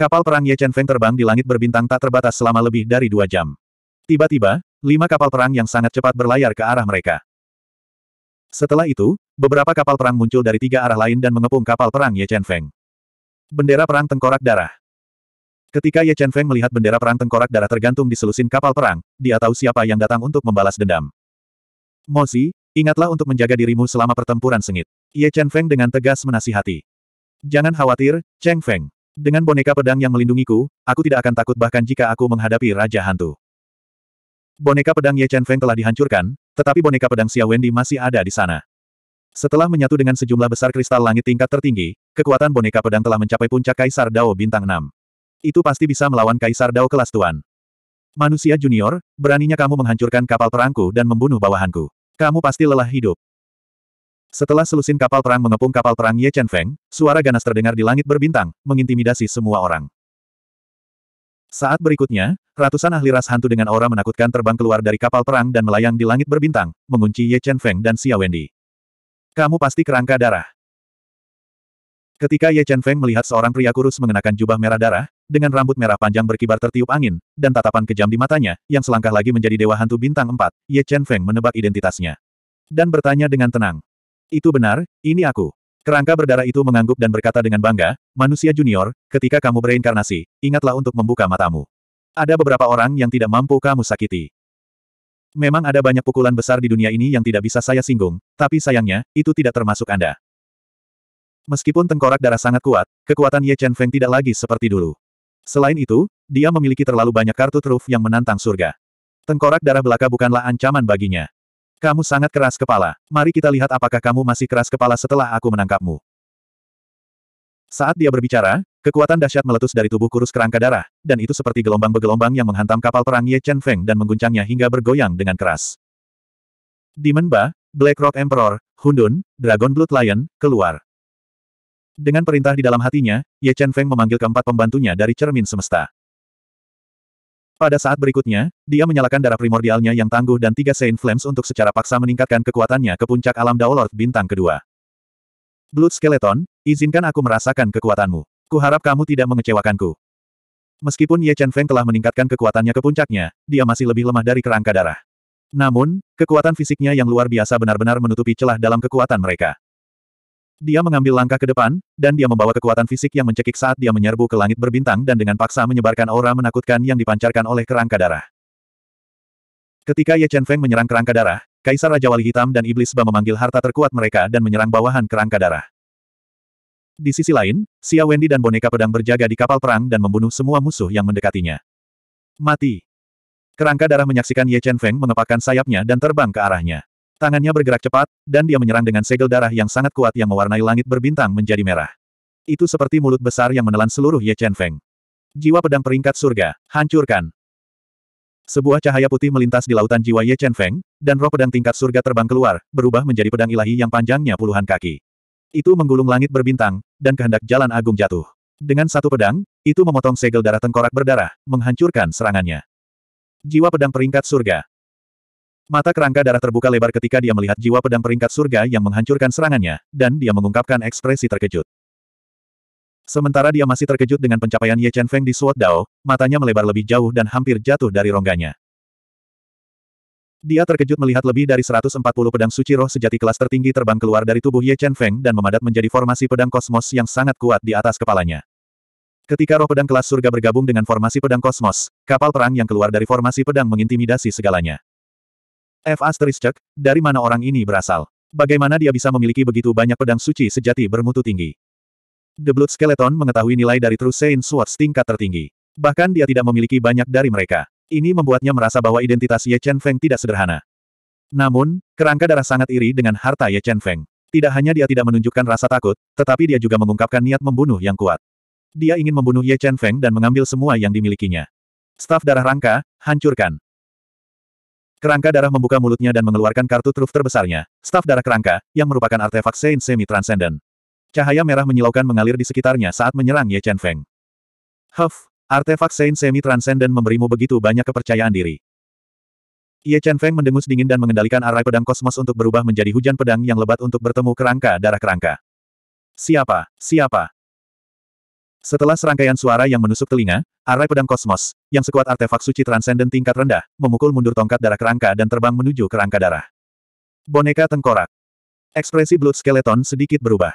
Kapal perang Ye Chen Feng terbang di langit berbintang tak terbatas selama lebih dari dua jam. Tiba-tiba, lima kapal perang yang sangat cepat berlayar ke arah mereka. Setelah itu, Beberapa kapal perang muncul dari tiga arah lain dan mengepung kapal perang Ye Chen Feng. Bendera perang tengkorak darah. Ketika Ye Chen Feng melihat bendera perang tengkorak darah tergantung di selusin kapal perang, dia tahu siapa yang datang untuk membalas dendam. Mo Xi, ingatlah untuk menjaga dirimu selama pertempuran sengit. Ye Chen Feng dengan tegas menasihati. Jangan khawatir, Cheng Feng. Dengan boneka pedang yang melindungiku, aku tidak akan takut bahkan jika aku menghadapi Raja Hantu. Boneka pedang Ye Chen Feng telah dihancurkan, tetapi boneka pedang Xia Wendy masih ada di sana. Setelah menyatu dengan sejumlah besar kristal langit tingkat tertinggi, kekuatan boneka pedang telah mencapai puncak Kaisar Dao bintang 6. Itu pasti bisa melawan Kaisar Dao kelas tuan. Manusia junior, beraninya kamu menghancurkan kapal perangku dan membunuh bawahanku. Kamu pasti lelah hidup. Setelah selusin kapal perang mengepung kapal perang Ye Chen Feng, suara ganas terdengar di langit berbintang, mengintimidasi semua orang. Saat berikutnya, ratusan ahli ras hantu dengan aura menakutkan terbang keluar dari kapal perang dan melayang di langit berbintang, mengunci Ye Chen Feng dan Xia Wendy. Kamu pasti kerangka darah. Ketika Ye Chen Feng melihat seorang pria kurus mengenakan jubah merah darah, dengan rambut merah panjang berkibar tertiup angin, dan tatapan kejam di matanya, yang selangkah lagi menjadi dewa hantu bintang empat, Ye Chen Feng menebak identitasnya. Dan bertanya dengan tenang. Itu benar, ini aku. Kerangka berdarah itu mengangguk dan berkata dengan bangga, manusia junior, ketika kamu bereinkarnasi, ingatlah untuk membuka matamu. Ada beberapa orang yang tidak mampu kamu sakiti. Memang ada banyak pukulan besar di dunia ini yang tidak bisa saya singgung, tapi sayangnya, itu tidak termasuk Anda. Meskipun tengkorak darah sangat kuat, kekuatan Ye Chen Feng tidak lagi seperti dulu. Selain itu, dia memiliki terlalu banyak kartu truf yang menantang surga. Tengkorak darah belaka bukanlah ancaman baginya. Kamu sangat keras kepala. Mari kita lihat apakah kamu masih keras kepala setelah aku menangkapmu. Saat dia berbicara, kekuatan dahsyat meletus dari tubuh kurus kerangka darah, dan itu seperti gelombang bergelombang yang menghantam kapal perang Ye Chen Feng dan mengguncangnya hingga bergoyang dengan keras. Demon Ba, Black Rock Emperor, Hundun, Dragon Blood Lion, keluar. Dengan perintah di dalam hatinya, Ye Chen Feng memanggil keempat pembantunya dari cermin semesta. Pada saat berikutnya, dia menyalakan darah primordialnya yang tangguh dan tiga Saint Flames untuk secara paksa meningkatkan kekuatannya ke puncak alam Daolord bintang kedua. Blood Skeleton, izinkan aku merasakan kekuatanmu. Kuharap kamu tidak mengecewakanku. Meskipun Ye Chen Feng telah meningkatkan kekuatannya ke puncaknya, dia masih lebih lemah dari kerangka darah. Namun, kekuatan fisiknya yang luar biasa benar-benar menutupi celah dalam kekuatan mereka. Dia mengambil langkah ke depan, dan dia membawa kekuatan fisik yang mencekik saat dia menyerbu ke langit berbintang dan dengan paksa menyebarkan aura menakutkan yang dipancarkan oleh kerangka darah. Ketika Ye Chen Feng menyerang kerangka darah, Kaisar Raja Wali Hitam dan Iblis Ba memanggil harta terkuat mereka dan menyerang bawahan kerangka darah. Di sisi lain, Xia Wendy dan boneka pedang berjaga di kapal perang dan membunuh semua musuh yang mendekatinya. Mati. Kerangka darah menyaksikan Ye Chen Feng mengepakkan sayapnya dan terbang ke arahnya. Tangannya bergerak cepat, dan dia menyerang dengan segel darah yang sangat kuat yang mewarnai langit berbintang menjadi merah. Itu seperti mulut besar yang menelan seluruh Ye Chen Feng. Jiwa pedang peringkat surga, hancurkan. Sebuah cahaya putih melintas di lautan jiwa Ye Chen Feng, dan roh pedang tingkat surga terbang keluar, berubah menjadi pedang ilahi yang panjangnya puluhan kaki. Itu menggulung langit berbintang, dan kehendak jalan agung jatuh. Dengan satu pedang, itu memotong segel darah tengkorak berdarah, menghancurkan serangannya. Jiwa pedang peringkat surga. Mata kerangka darah terbuka lebar ketika dia melihat jiwa pedang peringkat surga yang menghancurkan serangannya, dan dia mengungkapkan ekspresi terkejut. Sementara dia masih terkejut dengan pencapaian Ye Chen Feng di Suot Dao, matanya melebar lebih jauh dan hampir jatuh dari rongganya. Dia terkejut melihat lebih dari 140 pedang suci roh sejati kelas tertinggi terbang keluar dari tubuh Ye Chen Feng dan memadat menjadi formasi pedang kosmos yang sangat kuat di atas kepalanya. Ketika roh pedang kelas surga bergabung dengan formasi pedang kosmos, kapal perang yang keluar dari formasi pedang mengintimidasi segalanya. F asterisk, dari mana orang ini berasal? Bagaimana dia bisa memiliki begitu banyak pedang suci sejati bermutu tinggi? The Blood Skeleton mengetahui nilai dari True Saint Swords tingkat tertinggi. Bahkan dia tidak memiliki banyak dari mereka. Ini membuatnya merasa bahwa identitas Ye Chen Feng tidak sederhana. Namun, kerangka darah sangat iri dengan harta Ye Chen Feng. Tidak hanya dia tidak menunjukkan rasa takut, tetapi dia juga mengungkapkan niat membunuh yang kuat. Dia ingin membunuh Ye Chen Feng dan mengambil semua yang dimilikinya. Staf darah rangka, hancurkan. Kerangka darah membuka mulutnya dan mengeluarkan kartu truf terbesarnya, staf darah kerangka, yang merupakan artefak Saint Semi Transcendent. Cahaya merah menyilaukan mengalir di sekitarnya saat menyerang Ye Chen Feng. Huff, artefak Saint Semi Transcendent memberimu begitu banyak kepercayaan diri. Ye Chen Feng mendengus dingin dan mengendalikan arai pedang kosmos untuk berubah menjadi hujan pedang yang lebat untuk bertemu kerangka darah kerangka. Siapa? Siapa? Setelah serangkaian suara yang menusuk telinga, arai pedang kosmos, yang sekuat artefak suci transenden tingkat rendah, memukul mundur tongkat darah kerangka dan terbang menuju kerangka darah. Boneka tengkorak. Ekspresi Blood Skeleton sedikit berubah.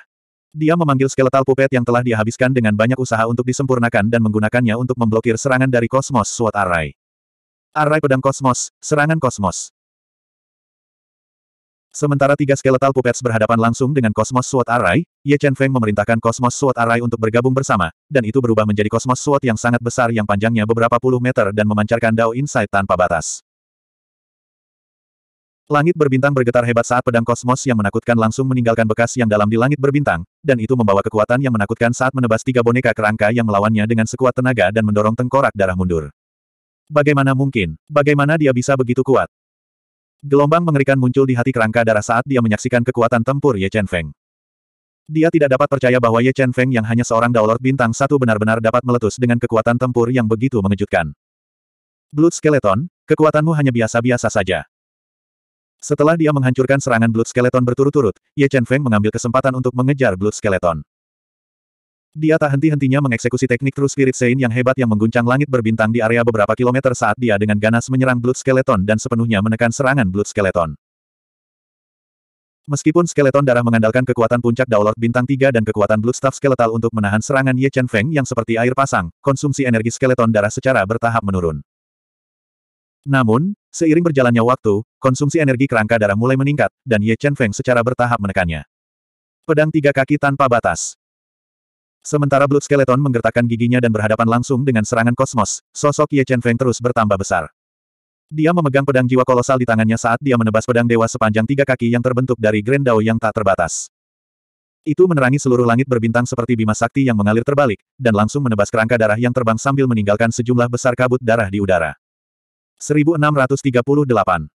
Dia memanggil skeletal pupet yang telah dihabiskan dengan banyak usaha untuk disempurnakan dan menggunakannya untuk memblokir serangan dari kosmos SWAT Array. Array pedang kosmos, serangan kosmos. Sementara tiga skeletal puppets berhadapan langsung dengan Kosmos SWAT Array, Ye Chen Feng memerintahkan Kosmos SWAT Array untuk bergabung bersama, dan itu berubah menjadi Kosmos SWAT yang sangat besar yang panjangnya beberapa puluh meter dan memancarkan Dao Insight tanpa batas. Langit berbintang bergetar hebat saat pedang kosmos yang menakutkan langsung meninggalkan bekas yang dalam di langit berbintang, dan itu membawa kekuatan yang menakutkan saat menebas tiga boneka kerangka yang melawannya dengan sekuat tenaga dan mendorong tengkorak darah mundur. Bagaimana mungkin? Bagaimana dia bisa begitu kuat? Gelombang mengerikan muncul di hati kerangka darah saat dia menyaksikan kekuatan tempur Ye Chen Feng. Dia tidak dapat percaya bahwa Ye Chen Feng yang hanya seorang Daolord bintang satu benar-benar dapat meletus dengan kekuatan tempur yang begitu mengejutkan. Blood Skeleton, kekuatanmu hanya biasa-biasa saja. Setelah dia menghancurkan serangan Blood Skeleton berturut-turut, Ye Chen Feng mengambil kesempatan untuk mengejar Blood Skeleton. Dia tak henti-hentinya mengeksekusi teknik True Spirit Saint yang hebat yang mengguncang langit berbintang di area beberapa kilometer saat dia dengan ganas menyerang Blood Skeleton dan sepenuhnya menekan serangan Blood Skeleton. Meskipun skeleton darah mengandalkan kekuatan puncak Daulord Bintang 3 dan kekuatan Blood Staff Skeletal untuk menahan serangan Ye Chen Feng yang seperti air pasang, konsumsi energi skeleton darah secara bertahap menurun. Namun, seiring berjalannya waktu, konsumsi energi kerangka darah mulai meningkat, dan Ye Chen Feng secara bertahap menekannya. Pedang tiga kaki tanpa batas. Sementara Blood Skeleton menggertakkan giginya dan berhadapan langsung dengan serangan kosmos, sosok Ye Chen Feng terus bertambah besar. Dia memegang pedang jiwa kolosal di tangannya saat dia menebas pedang dewa sepanjang tiga kaki yang terbentuk dari Grand Dao yang tak terbatas. Itu menerangi seluruh langit berbintang seperti bima sakti yang mengalir terbalik, dan langsung menebas kerangka darah yang terbang sambil meninggalkan sejumlah besar kabut darah di udara. 1638.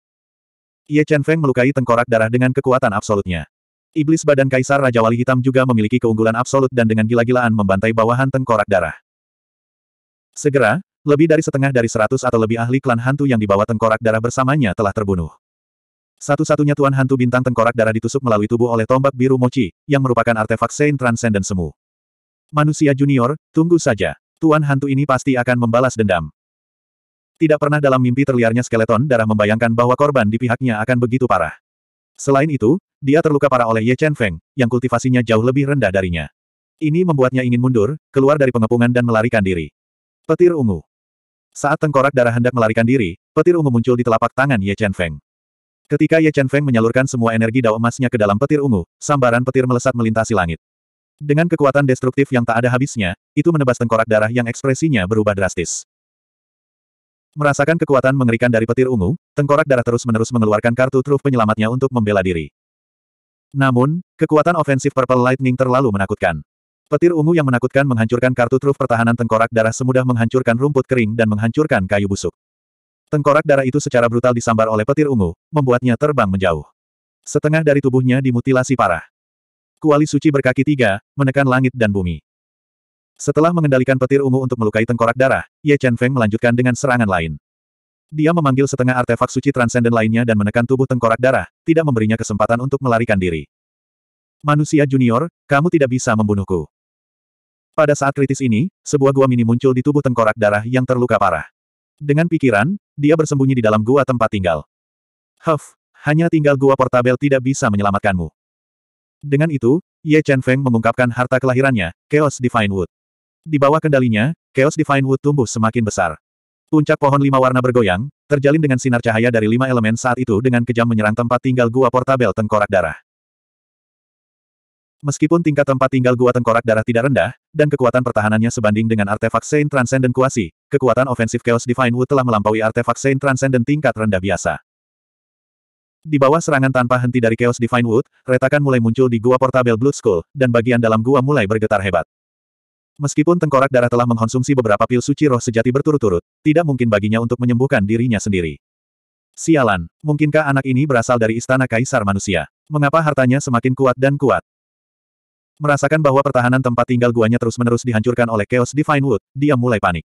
Ye Chen Feng melukai tengkorak darah dengan kekuatan absolutnya. Iblis badan Kaisar Raja Wali Hitam juga memiliki keunggulan absolut dan dengan gila-gilaan membantai bawahan tengkorak darah. Segera, lebih dari setengah dari seratus atau lebih ahli klan hantu yang dibawa tengkorak darah bersamanya telah terbunuh. Satu-satunya Tuan Hantu Bintang Tengkorak Darah ditusuk melalui tubuh oleh tombak biru mochi, yang merupakan artefak Saint Transcendent Semu. Manusia junior, tunggu saja. Tuan Hantu ini pasti akan membalas dendam. Tidak pernah dalam mimpi terliarnya skeleton darah membayangkan bahwa korban di pihaknya akan begitu parah. Selain itu, dia terluka parah oleh Ye Chen Feng, yang kultivasinya jauh lebih rendah darinya. Ini membuatnya ingin mundur, keluar dari pengepungan dan melarikan diri. Petir ungu. Saat tengkorak darah hendak melarikan diri, petir ungu muncul di telapak tangan Ye Chen Feng. Ketika Ye Chen Feng menyalurkan semua energi dao emasnya ke dalam petir ungu, sambaran petir melesat melintasi langit. Dengan kekuatan destruktif yang tak ada habisnya, itu menebas tengkorak darah yang ekspresinya berubah drastis. Merasakan kekuatan mengerikan dari petir ungu, tengkorak darah terus-menerus mengeluarkan kartu truf penyelamatnya untuk membela diri. Namun, kekuatan ofensif Purple Lightning terlalu menakutkan. Petir ungu yang menakutkan menghancurkan kartu truf pertahanan tengkorak darah semudah menghancurkan rumput kering dan menghancurkan kayu busuk. Tengkorak darah itu secara brutal disambar oleh petir ungu, membuatnya terbang menjauh. Setengah dari tubuhnya dimutilasi parah. Kuali suci berkaki tiga, menekan langit dan bumi. Setelah mengendalikan petir ungu untuk melukai tengkorak darah, Ye Chen Feng melanjutkan dengan serangan lain. Dia memanggil setengah artefak suci transenden lainnya dan menekan tubuh tengkorak darah, tidak memberinya kesempatan untuk melarikan diri. Manusia junior, kamu tidak bisa membunuhku. Pada saat kritis ini, sebuah gua mini muncul di tubuh tengkorak darah yang terluka parah. Dengan pikiran, dia bersembunyi di dalam gua tempat tinggal. Huff, hanya tinggal gua portabel tidak bisa menyelamatkanmu. Dengan itu, Ye Chen Feng mengungkapkan harta kelahirannya, Chaos Divine Wood. Di bawah kendalinya, Chaos Divine Wood tumbuh semakin besar. Puncak pohon lima warna bergoyang, terjalin dengan sinar cahaya dari lima elemen saat itu dengan kejam menyerang tempat tinggal gua portabel tengkorak darah. Meskipun tingkat tempat tinggal gua tengkorak darah tidak rendah, dan kekuatan pertahanannya sebanding dengan artefak Saint Transcendent Kuasi, kekuatan ofensif Chaos Divine Wood telah melampaui artefak Saint Transcendent tingkat rendah biasa. Di bawah serangan tanpa henti dari Chaos Divine Wood, retakan mulai muncul di gua portabel Blood School, dan bagian dalam gua mulai bergetar hebat. Meskipun tengkorak darah telah mengkonsumsi beberapa pil suci roh sejati berturut-turut, tidak mungkin baginya untuk menyembuhkan dirinya sendiri. Sialan, mungkinkah anak ini berasal dari istana kaisar manusia? Mengapa hartanya semakin kuat dan kuat? Merasakan bahwa pertahanan tempat tinggal guanya terus-menerus dihancurkan oleh Chaos Divine Wood, dia mulai panik.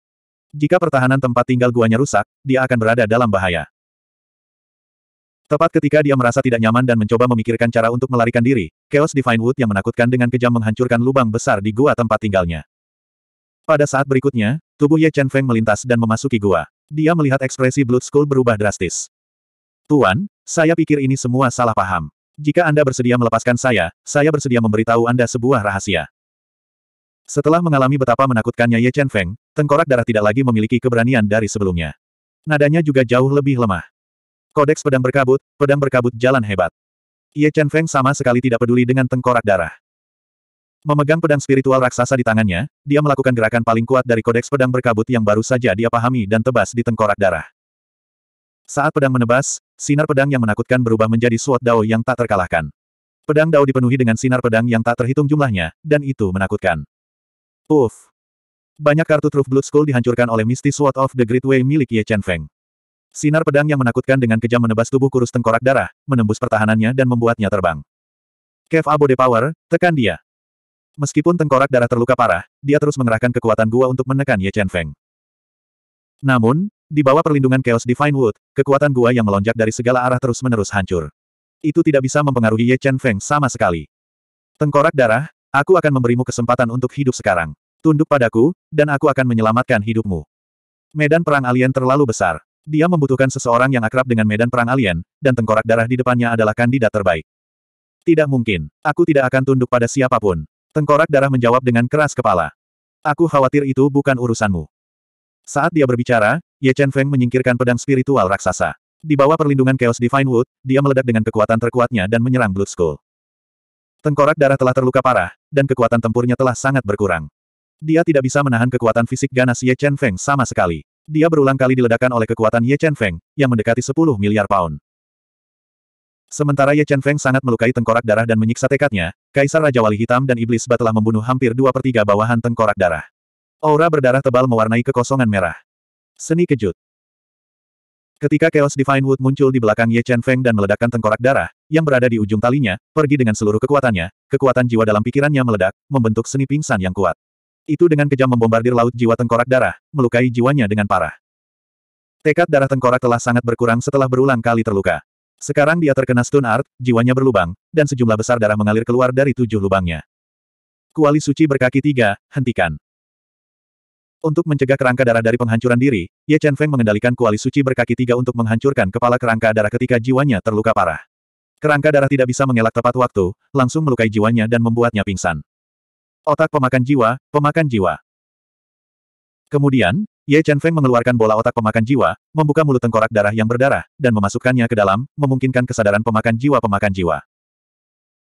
Jika pertahanan tempat tinggal guanya rusak, dia akan berada dalam bahaya. Tepat ketika dia merasa tidak nyaman dan mencoba memikirkan cara untuk melarikan diri, Chaos Divine Wood yang menakutkan dengan kejam menghancurkan lubang besar di gua tempat tinggalnya. Pada saat berikutnya, tubuh Ye Chen Feng melintas dan memasuki gua. Dia melihat ekspresi Blood Skull berubah drastis. Tuan, saya pikir ini semua salah paham. Jika Anda bersedia melepaskan saya, saya bersedia memberitahu Anda sebuah rahasia. Setelah mengalami betapa menakutkannya Ye Chen Feng, tengkorak darah tidak lagi memiliki keberanian dari sebelumnya. Nadanya juga jauh lebih lemah. Kodeks pedang berkabut, pedang berkabut jalan hebat. Ye Chen Feng sama sekali tidak peduli dengan tengkorak darah. Memegang pedang spiritual raksasa di tangannya, dia melakukan gerakan paling kuat dari kodeks pedang berkabut yang baru saja dia pahami dan tebas di tengkorak darah. Saat pedang menebas, sinar pedang yang menakutkan berubah menjadi suot dao yang tak terkalahkan. Pedang dao dipenuhi dengan sinar pedang yang tak terhitung jumlahnya, dan itu menakutkan. Uff! Banyak kartu Truf Blood School dihancurkan oleh Misty Sword of the Great Way milik Ye Chen Feng. Sinar pedang yang menakutkan dengan kejam menebas tubuh kurus tengkorak darah, menembus pertahanannya dan membuatnya terbang. Kev Abode Power, tekan dia. Meskipun tengkorak darah terluka parah, dia terus mengerahkan kekuatan gua untuk menekan Ye Chen Feng. Namun, di bawah perlindungan Chaos Divine Wood, kekuatan gua yang melonjak dari segala arah terus-menerus hancur. Itu tidak bisa mempengaruhi Ye Chen Feng sama sekali. Tengkorak darah, aku akan memberimu kesempatan untuk hidup sekarang. Tunduk padaku, dan aku akan menyelamatkan hidupmu. Medan perang alien terlalu besar. Dia membutuhkan seseorang yang akrab dengan medan perang alien, dan tengkorak darah di depannya adalah kandidat terbaik. Tidak mungkin. Aku tidak akan tunduk pada siapapun. Tengkorak darah menjawab dengan keras kepala. Aku khawatir itu bukan urusanmu. Saat dia berbicara, Ye Chen Feng menyingkirkan pedang spiritual raksasa. Di bawah perlindungan Chaos Divine Wood, dia meledak dengan kekuatan terkuatnya dan menyerang Blood Skull. Tengkorak darah telah terluka parah, dan kekuatan tempurnya telah sangat berkurang. Dia tidak bisa menahan kekuatan fisik ganas Ye Chen Feng sama sekali. Dia berulang kali diledakkan oleh kekuatan Ye Chen Feng, yang mendekati 10 miliar pound. Sementara Ye Chen Feng sangat melukai tengkorak darah dan menyiksa tekadnya, Kaisar Raja Wali Hitam dan Iblis Bat telah membunuh hampir dua per tiga bawahan tengkorak darah. Aura berdarah tebal mewarnai kekosongan merah. Seni kejut. Ketika Chaos Divine Wood muncul di belakang Ye Chen Feng dan meledakkan tengkorak darah, yang berada di ujung talinya, pergi dengan seluruh kekuatannya, kekuatan jiwa dalam pikirannya meledak, membentuk seni pingsan yang kuat. Itu dengan kejam membombardir laut jiwa tengkorak darah, melukai jiwanya dengan parah. Tekad darah tengkorak telah sangat berkurang setelah berulang kali terluka. Sekarang dia terkena stun art, jiwanya berlubang, dan sejumlah besar darah mengalir keluar dari tujuh lubangnya. Kuali suci berkaki tiga, hentikan. Untuk mencegah kerangka darah dari penghancuran diri, Ye Chen Feng mengendalikan kuali suci berkaki tiga untuk menghancurkan kepala kerangka darah ketika jiwanya terluka parah. Kerangka darah tidak bisa mengelak tepat waktu, langsung melukai jiwanya dan membuatnya pingsan. Otak pemakan jiwa, pemakan jiwa. Kemudian, Ye Chen Feng mengeluarkan bola otak pemakan jiwa, membuka mulut tengkorak darah yang berdarah, dan memasukkannya ke dalam, memungkinkan kesadaran pemakan jiwa-pemakan jiwa.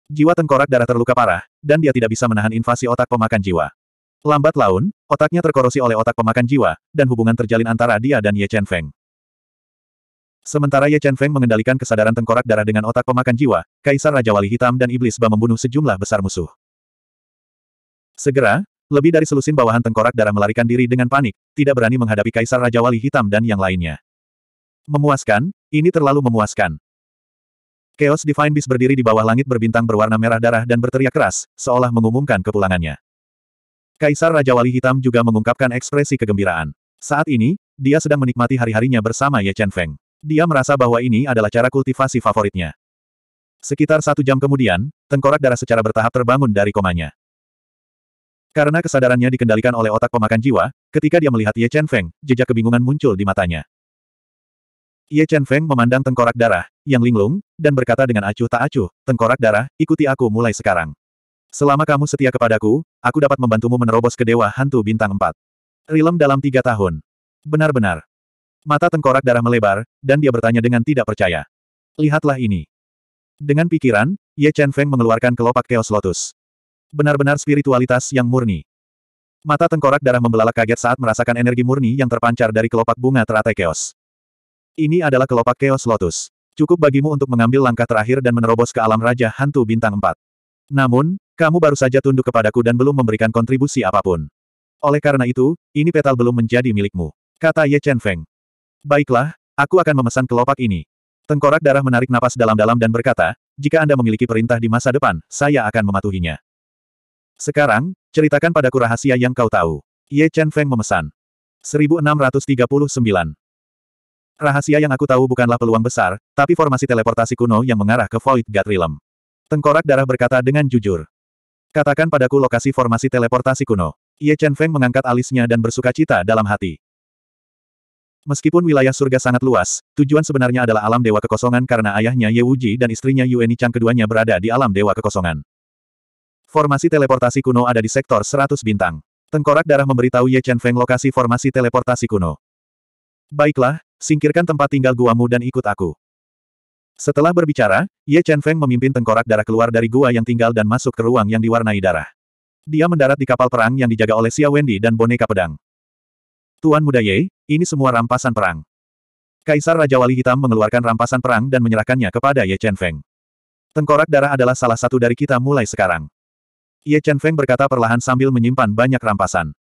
Jiwa tengkorak darah terluka parah, dan dia tidak bisa menahan invasi otak pemakan jiwa. Lambat laun, otaknya terkorosi oleh otak pemakan jiwa, dan hubungan terjalin antara dia dan Ye Chen Feng. Sementara Ye Chen Feng mengendalikan kesadaran tengkorak darah dengan otak pemakan jiwa, Kaisar Raja Wali Hitam dan Iblis Ba membunuh sejumlah besar musuh. Segera, lebih dari selusin bawahan tengkorak darah melarikan diri dengan panik, tidak berani menghadapi Kaisar Raja Wali Hitam dan yang lainnya. Memuaskan? Ini terlalu memuaskan. Chaos Divine Beast berdiri di bawah langit berbintang berwarna merah darah dan berteriak keras, seolah mengumumkan kepulangannya. Kaisar Raja Wali Hitam juga mengungkapkan ekspresi kegembiraan. Saat ini, dia sedang menikmati hari-harinya bersama Ye Chen Feng. Dia merasa bahwa ini adalah cara kultivasi favoritnya. Sekitar satu jam kemudian, tengkorak darah secara bertahap terbangun dari komanya. Karena kesadarannya dikendalikan oleh otak pemakan jiwa, ketika dia melihat Ye Chen Feng, jejak kebingungan muncul di matanya. Ye Chen Feng memandang tengkorak darah, yang linglung, dan berkata dengan acuh tak acuh, tengkorak darah, ikuti aku mulai sekarang. Selama kamu setia kepadaku, aku dapat membantumu menerobos ke Dewa Hantu Bintang 4. Rilem dalam tiga tahun. Benar-benar. Mata tengkorak darah melebar, dan dia bertanya dengan tidak percaya. Lihatlah ini. Dengan pikiran, Ye Chen Feng mengeluarkan kelopak Chaos Lotus. Benar-benar spiritualitas yang murni. Mata tengkorak darah membelalak kaget saat merasakan energi murni yang terpancar dari kelopak bunga teratai keos. Ini adalah kelopak keos lotus. Cukup bagimu untuk mengambil langkah terakhir dan menerobos ke alam Raja Hantu Bintang 4. Namun, kamu baru saja tunduk kepadaku dan belum memberikan kontribusi apapun. Oleh karena itu, ini petal belum menjadi milikmu. Kata Ye Chen Feng. Baiklah, aku akan memesan kelopak ini. Tengkorak darah menarik napas dalam-dalam dan berkata, jika Anda memiliki perintah di masa depan, saya akan mematuhinya. Sekarang, ceritakan padaku rahasia yang kau tahu. Ye Chen Feng memesan. 1639. Rahasia yang aku tahu bukanlah peluang besar, tapi formasi teleportasi kuno yang mengarah ke Void God Realm. Tengkorak darah berkata dengan jujur. Katakan padaku lokasi formasi teleportasi kuno. Ye Chen Feng mengangkat alisnya dan bersuka cita dalam hati. Meskipun wilayah surga sangat luas, tujuan sebenarnya adalah alam dewa kekosongan karena ayahnya Ye Wuji dan istrinya Yueni Chang keduanya berada di alam dewa kekosongan. Formasi teleportasi kuno ada di sektor 100 bintang. Tengkorak darah memberitahu Ye Chen Feng lokasi formasi teleportasi kuno. Baiklah, singkirkan tempat tinggal guamu dan ikut aku. Setelah berbicara, Ye Chen Feng memimpin tengkorak darah keluar dari gua yang tinggal dan masuk ke ruang yang diwarnai darah. Dia mendarat di kapal perang yang dijaga oleh Xia Wendy dan boneka pedang. Tuan Muda Ye, ini semua rampasan perang. Kaisar Raja Wali Hitam mengeluarkan rampasan perang dan menyerahkannya kepada Ye Chen Feng. Tengkorak darah adalah salah satu dari kita mulai sekarang. Ye Chen Feng berkata perlahan sambil menyimpan banyak rampasan.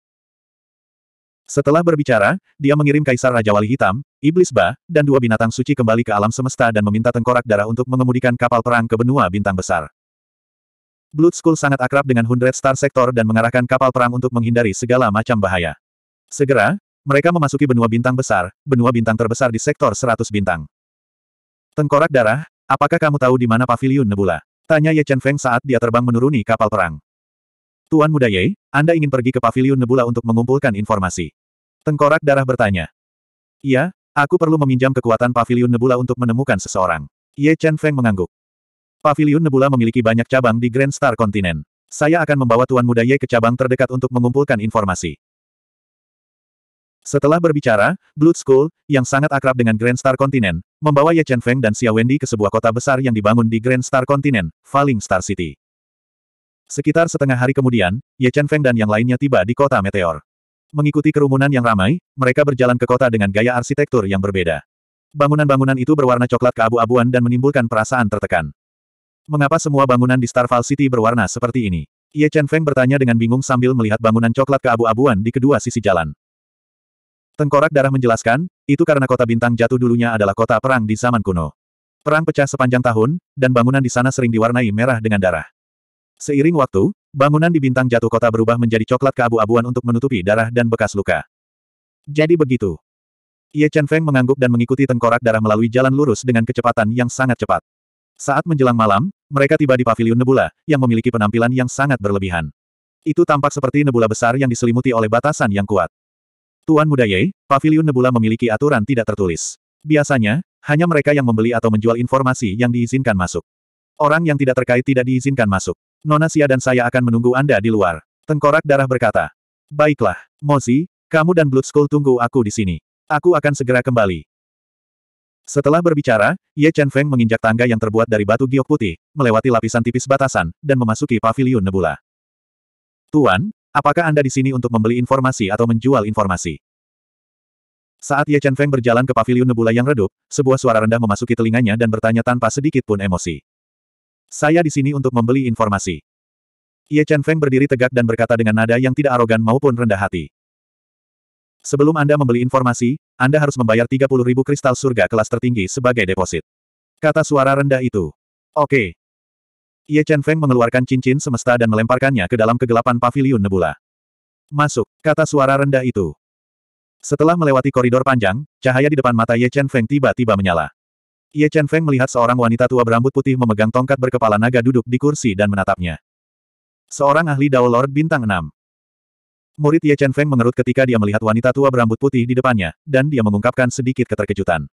Setelah berbicara, dia mengirim Kaisar Raja Wali Hitam, Iblis Ba, dan dua binatang suci kembali ke alam semesta dan meminta tengkorak darah untuk mengemudikan kapal perang ke benua bintang besar. Blood School sangat akrab dengan Hundred Star Sector dan mengarahkan kapal perang untuk menghindari segala macam bahaya. Segera, mereka memasuki benua bintang besar, benua bintang terbesar di sektor 100 bintang. Tengkorak darah, apakah kamu tahu di mana pavilion Nebula? Tanya Ye Chen Feng saat dia terbang menuruni kapal perang. Tuan Muda Ye, Anda ingin pergi ke Paviliun Nebula untuk mengumpulkan informasi. Tengkorak darah bertanya. Iya, aku perlu meminjam kekuatan Paviliun Nebula untuk menemukan seseorang. Ye Chen Feng mengangguk. Paviliun Nebula memiliki banyak cabang di Grand Star Continent. Saya akan membawa Tuan Muda Ye ke cabang terdekat untuk mengumpulkan informasi. Setelah berbicara, Blood School, yang sangat akrab dengan Grand Star Continent, membawa Ye Chen Feng dan Xia Wendy ke sebuah kota besar yang dibangun di Grand Star Continent, Falling Star City. Sekitar setengah hari kemudian, Ye Chen Feng dan yang lainnya tiba di kota Meteor. Mengikuti kerumunan yang ramai, mereka berjalan ke kota dengan gaya arsitektur yang berbeda. Bangunan-bangunan itu berwarna coklat keabu-abuan dan menimbulkan perasaan tertekan. Mengapa semua bangunan di Starfall City berwarna seperti ini? Ye Chen Feng bertanya dengan bingung sambil melihat bangunan coklat keabu-abuan di kedua sisi jalan. Tengkorak darah menjelaskan, itu karena kota bintang jatuh dulunya adalah kota perang di zaman kuno. Perang pecah sepanjang tahun, dan bangunan di sana sering diwarnai merah dengan darah. Seiring waktu, bangunan di bintang jatuh kota berubah menjadi coklat keabu-abuan untuk menutupi darah dan bekas luka. Jadi begitu. Ye Chen Feng mengangguk dan mengikuti tengkorak darah melalui jalan lurus dengan kecepatan yang sangat cepat. Saat menjelang malam, mereka tiba di paviliun Nebula, yang memiliki penampilan yang sangat berlebihan. Itu tampak seperti nebula besar yang diselimuti oleh batasan yang kuat. Tuan Muda Ye, paviliun Nebula memiliki aturan tidak tertulis. Biasanya, hanya mereka yang membeli atau menjual informasi yang diizinkan masuk. Orang yang tidak terkait tidak diizinkan masuk. Nona Sia dan saya akan menunggu Anda di luar. Tengkorak darah berkata. Baiklah, Mozi, kamu dan Blood Skull tunggu aku di sini. Aku akan segera kembali. Setelah berbicara, Ye Chen Feng menginjak tangga yang terbuat dari batu giok putih, melewati lapisan tipis batasan, dan memasuki paviliun nebula. Tuan, apakah Anda di sini untuk membeli informasi atau menjual informasi? Saat Ye Chen Feng berjalan ke paviliun nebula yang redup, sebuah suara rendah memasuki telinganya dan bertanya tanpa sedikit pun emosi. Saya di sini untuk membeli informasi. Ye Chen Feng berdiri tegak dan berkata dengan nada yang tidak arogan maupun rendah hati. Sebelum Anda membeli informasi, Anda harus membayar 30 ribu kristal surga kelas tertinggi sebagai deposit. Kata suara rendah itu. Oke. Okay. Ye Chen Feng mengeluarkan cincin semesta dan melemparkannya ke dalam kegelapan pavilion nebula. Masuk, kata suara rendah itu. Setelah melewati koridor panjang, cahaya di depan mata Ye Chen Feng tiba-tiba menyala. Ye Chen Feng melihat seorang wanita tua berambut putih memegang tongkat berkepala naga duduk di kursi dan menatapnya. Seorang ahli Dao Lord Bintang 6. Murid Ye Chen Feng mengerut ketika dia melihat wanita tua berambut putih di depannya, dan dia mengungkapkan sedikit keterkejutan.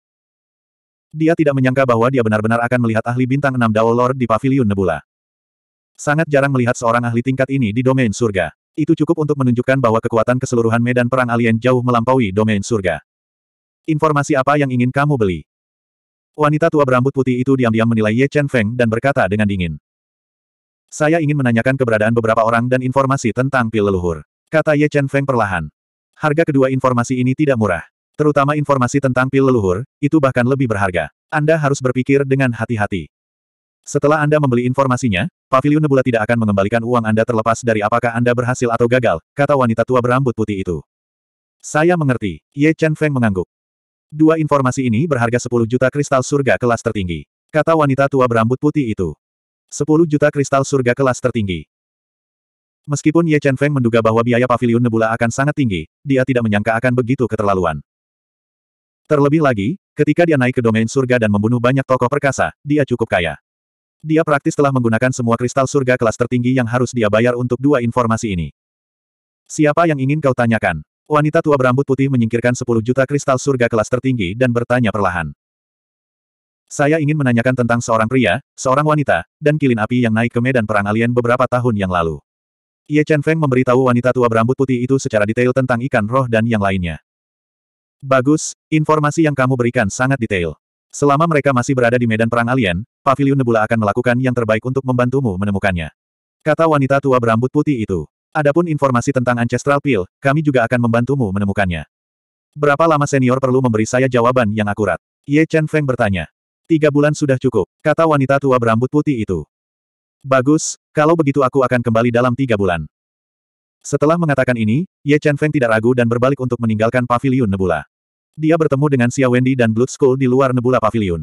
Dia tidak menyangka bahwa dia benar-benar akan melihat ahli bintang 6 Dao Lord di Paviliun Nebula. Sangat jarang melihat seorang ahli tingkat ini di domain surga. Itu cukup untuk menunjukkan bahwa kekuatan keseluruhan medan perang alien jauh melampaui domain surga. Informasi apa yang ingin kamu beli? Wanita tua berambut putih itu diam-diam menilai Ye Chen Feng dan berkata dengan dingin. Saya ingin menanyakan keberadaan beberapa orang dan informasi tentang pil leluhur. Kata Ye Chen Feng perlahan. Harga kedua informasi ini tidak murah. Terutama informasi tentang pil leluhur, itu bahkan lebih berharga. Anda harus berpikir dengan hati-hati. Setelah Anda membeli informasinya, Paviliun Nebula tidak akan mengembalikan uang Anda terlepas dari apakah Anda berhasil atau gagal, kata wanita tua berambut putih itu. Saya mengerti. Ye Chen Feng mengangguk. Dua informasi ini berharga 10 juta kristal surga kelas tertinggi. Kata wanita tua berambut putih itu. 10 juta kristal surga kelas tertinggi. Meskipun Ye Chen Feng menduga bahwa biaya pavilion Nebula akan sangat tinggi, dia tidak menyangka akan begitu keterlaluan. Terlebih lagi, ketika dia naik ke domain surga dan membunuh banyak tokoh perkasa, dia cukup kaya. Dia praktis telah menggunakan semua kristal surga kelas tertinggi yang harus dia bayar untuk dua informasi ini. Siapa yang ingin kau tanyakan? Wanita tua berambut putih menyingkirkan 10 juta kristal surga kelas tertinggi dan bertanya perlahan. Saya ingin menanyakan tentang seorang pria, seorang wanita, dan kilin api yang naik ke medan perang alien beberapa tahun yang lalu. Ye Chen Feng memberitahu wanita tua berambut putih itu secara detail tentang ikan roh dan yang lainnya. Bagus, informasi yang kamu berikan sangat detail. Selama mereka masih berada di medan perang alien, Pavilion Nebula akan melakukan yang terbaik untuk membantumu menemukannya. Kata wanita tua berambut putih itu. Adapun informasi tentang Ancestral Pill, kami juga akan membantumu menemukannya. Berapa lama senior perlu memberi saya jawaban yang akurat? Ye Chen Feng bertanya. Tiga bulan sudah cukup, kata wanita tua berambut putih itu. Bagus, kalau begitu aku akan kembali dalam tiga bulan. Setelah mengatakan ini, Ye Chen Feng tidak ragu dan berbalik untuk meninggalkan paviliun Nebula. Dia bertemu dengan Xia Wendy dan Blood School di luar Nebula Pavilion.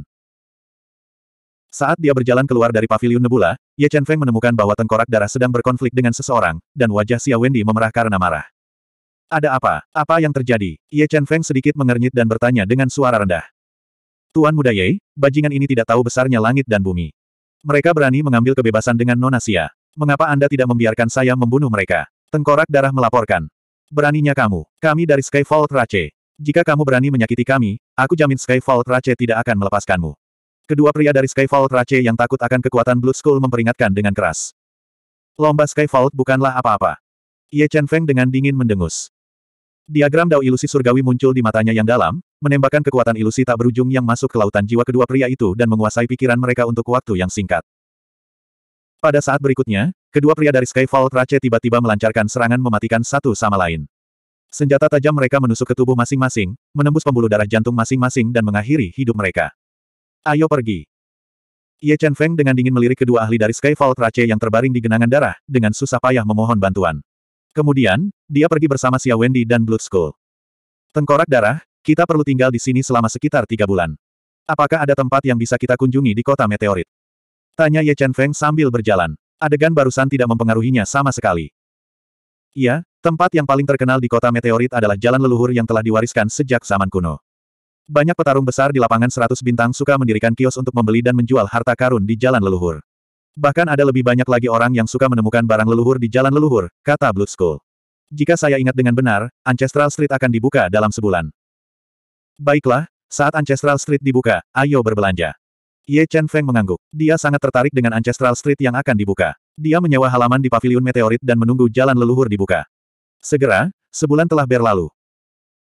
Saat dia berjalan keluar dari paviliun Nebula, Ye Chen Feng menemukan bahwa tengkorak darah sedang berkonflik dengan seseorang, dan wajah Xia Wendy memerah karena marah. Ada apa? Apa yang terjadi? Ye Chen Feng sedikit mengernyit dan bertanya dengan suara rendah. Tuan muda Ye, bajingan ini tidak tahu besarnya langit dan bumi. Mereka berani mengambil kebebasan dengan Nona Xia. Mengapa Anda tidak membiarkan saya membunuh mereka? Tengkorak darah melaporkan. Beraninya kamu. Kami dari Skyfall Rache. Jika kamu berani menyakiti kami, aku jamin Skyfall Rache tidak akan melepaskanmu. Kedua pria dari Skyfall Rache yang takut akan kekuatan Blood Skull memperingatkan dengan keras. Lomba Skyfall bukanlah apa-apa. Ye Chen Feng dengan dingin mendengus. Diagram dao ilusi surgawi muncul di matanya yang dalam, menembakkan kekuatan ilusi tak berujung yang masuk ke lautan jiwa kedua pria itu dan menguasai pikiran mereka untuk waktu yang singkat. Pada saat berikutnya, kedua pria dari Skyfall Rache tiba-tiba melancarkan serangan mematikan satu sama lain. Senjata tajam mereka menusuk ke tubuh masing-masing, menembus pembuluh darah jantung masing-masing dan mengakhiri hidup mereka. Ayo pergi. Ye Chen Feng dengan dingin melirik kedua ahli dari Skyfall Trace yang terbaring di genangan darah, dengan susah payah memohon bantuan. Kemudian, dia pergi bersama Xia Wendy dan Blood School. Tengkorak darah, kita perlu tinggal di sini selama sekitar tiga bulan. Apakah ada tempat yang bisa kita kunjungi di kota meteorit? Tanya Ye Chen Feng sambil berjalan. Adegan barusan tidak mempengaruhinya sama sekali. Iya, tempat yang paling terkenal di kota meteorit adalah jalan leluhur yang telah diwariskan sejak zaman kuno. Banyak petarung besar di lapangan 100 bintang suka mendirikan kios untuk membeli dan menjual harta karun di jalan leluhur. Bahkan ada lebih banyak lagi orang yang suka menemukan barang leluhur di jalan leluhur, kata Blood School. Jika saya ingat dengan benar, Ancestral Street akan dibuka dalam sebulan. Baiklah, saat Ancestral Street dibuka, ayo berbelanja. Ye Chen Feng mengangguk. Dia sangat tertarik dengan Ancestral Street yang akan dibuka. Dia menyewa halaman di Paviliun Meteorit dan menunggu jalan leluhur dibuka. Segera, sebulan telah berlalu.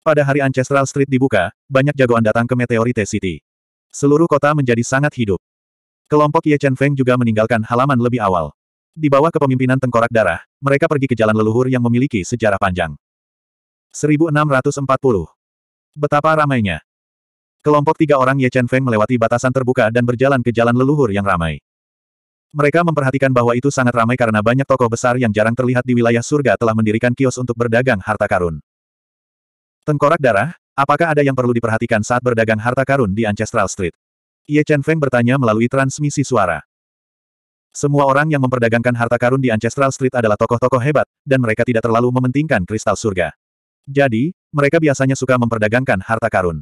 Pada hari Ancestral Street dibuka, banyak jagoan datang ke Meteorite City. Seluruh kota menjadi sangat hidup. Kelompok Ye Chen Feng juga meninggalkan halaman lebih awal. Di bawah kepemimpinan tengkorak darah, mereka pergi ke jalan leluhur yang memiliki sejarah panjang. 1640. Betapa ramainya. Kelompok tiga orang Ye Chen Feng melewati batasan terbuka dan berjalan ke jalan leluhur yang ramai. Mereka memperhatikan bahwa itu sangat ramai karena banyak tokoh besar yang jarang terlihat di wilayah surga telah mendirikan kios untuk berdagang harta karun. Tengkorak darah, apakah ada yang perlu diperhatikan saat berdagang harta karun di Ancestral Street? Ye Chen Feng bertanya melalui transmisi suara. Semua orang yang memperdagangkan harta karun di Ancestral Street adalah tokoh-tokoh hebat, dan mereka tidak terlalu mementingkan kristal surga. Jadi, mereka biasanya suka memperdagangkan harta karun.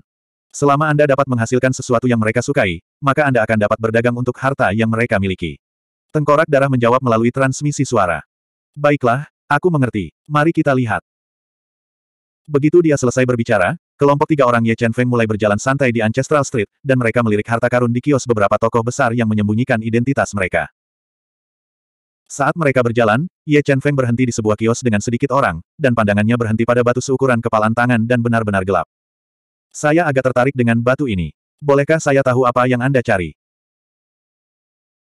Selama Anda dapat menghasilkan sesuatu yang mereka sukai, maka Anda akan dapat berdagang untuk harta yang mereka miliki. Tengkorak darah menjawab melalui transmisi suara. Baiklah, aku mengerti. Mari kita lihat. Begitu dia selesai berbicara, kelompok tiga orang Ye Chen Feng mulai berjalan santai di Ancestral Street, dan mereka melirik harta karun di kios beberapa tokoh besar yang menyembunyikan identitas mereka. Saat mereka berjalan, Ye Chen Feng berhenti di sebuah kios dengan sedikit orang, dan pandangannya berhenti pada batu seukuran kepalan tangan dan benar-benar gelap. Saya agak tertarik dengan batu ini. Bolehkah saya tahu apa yang Anda cari?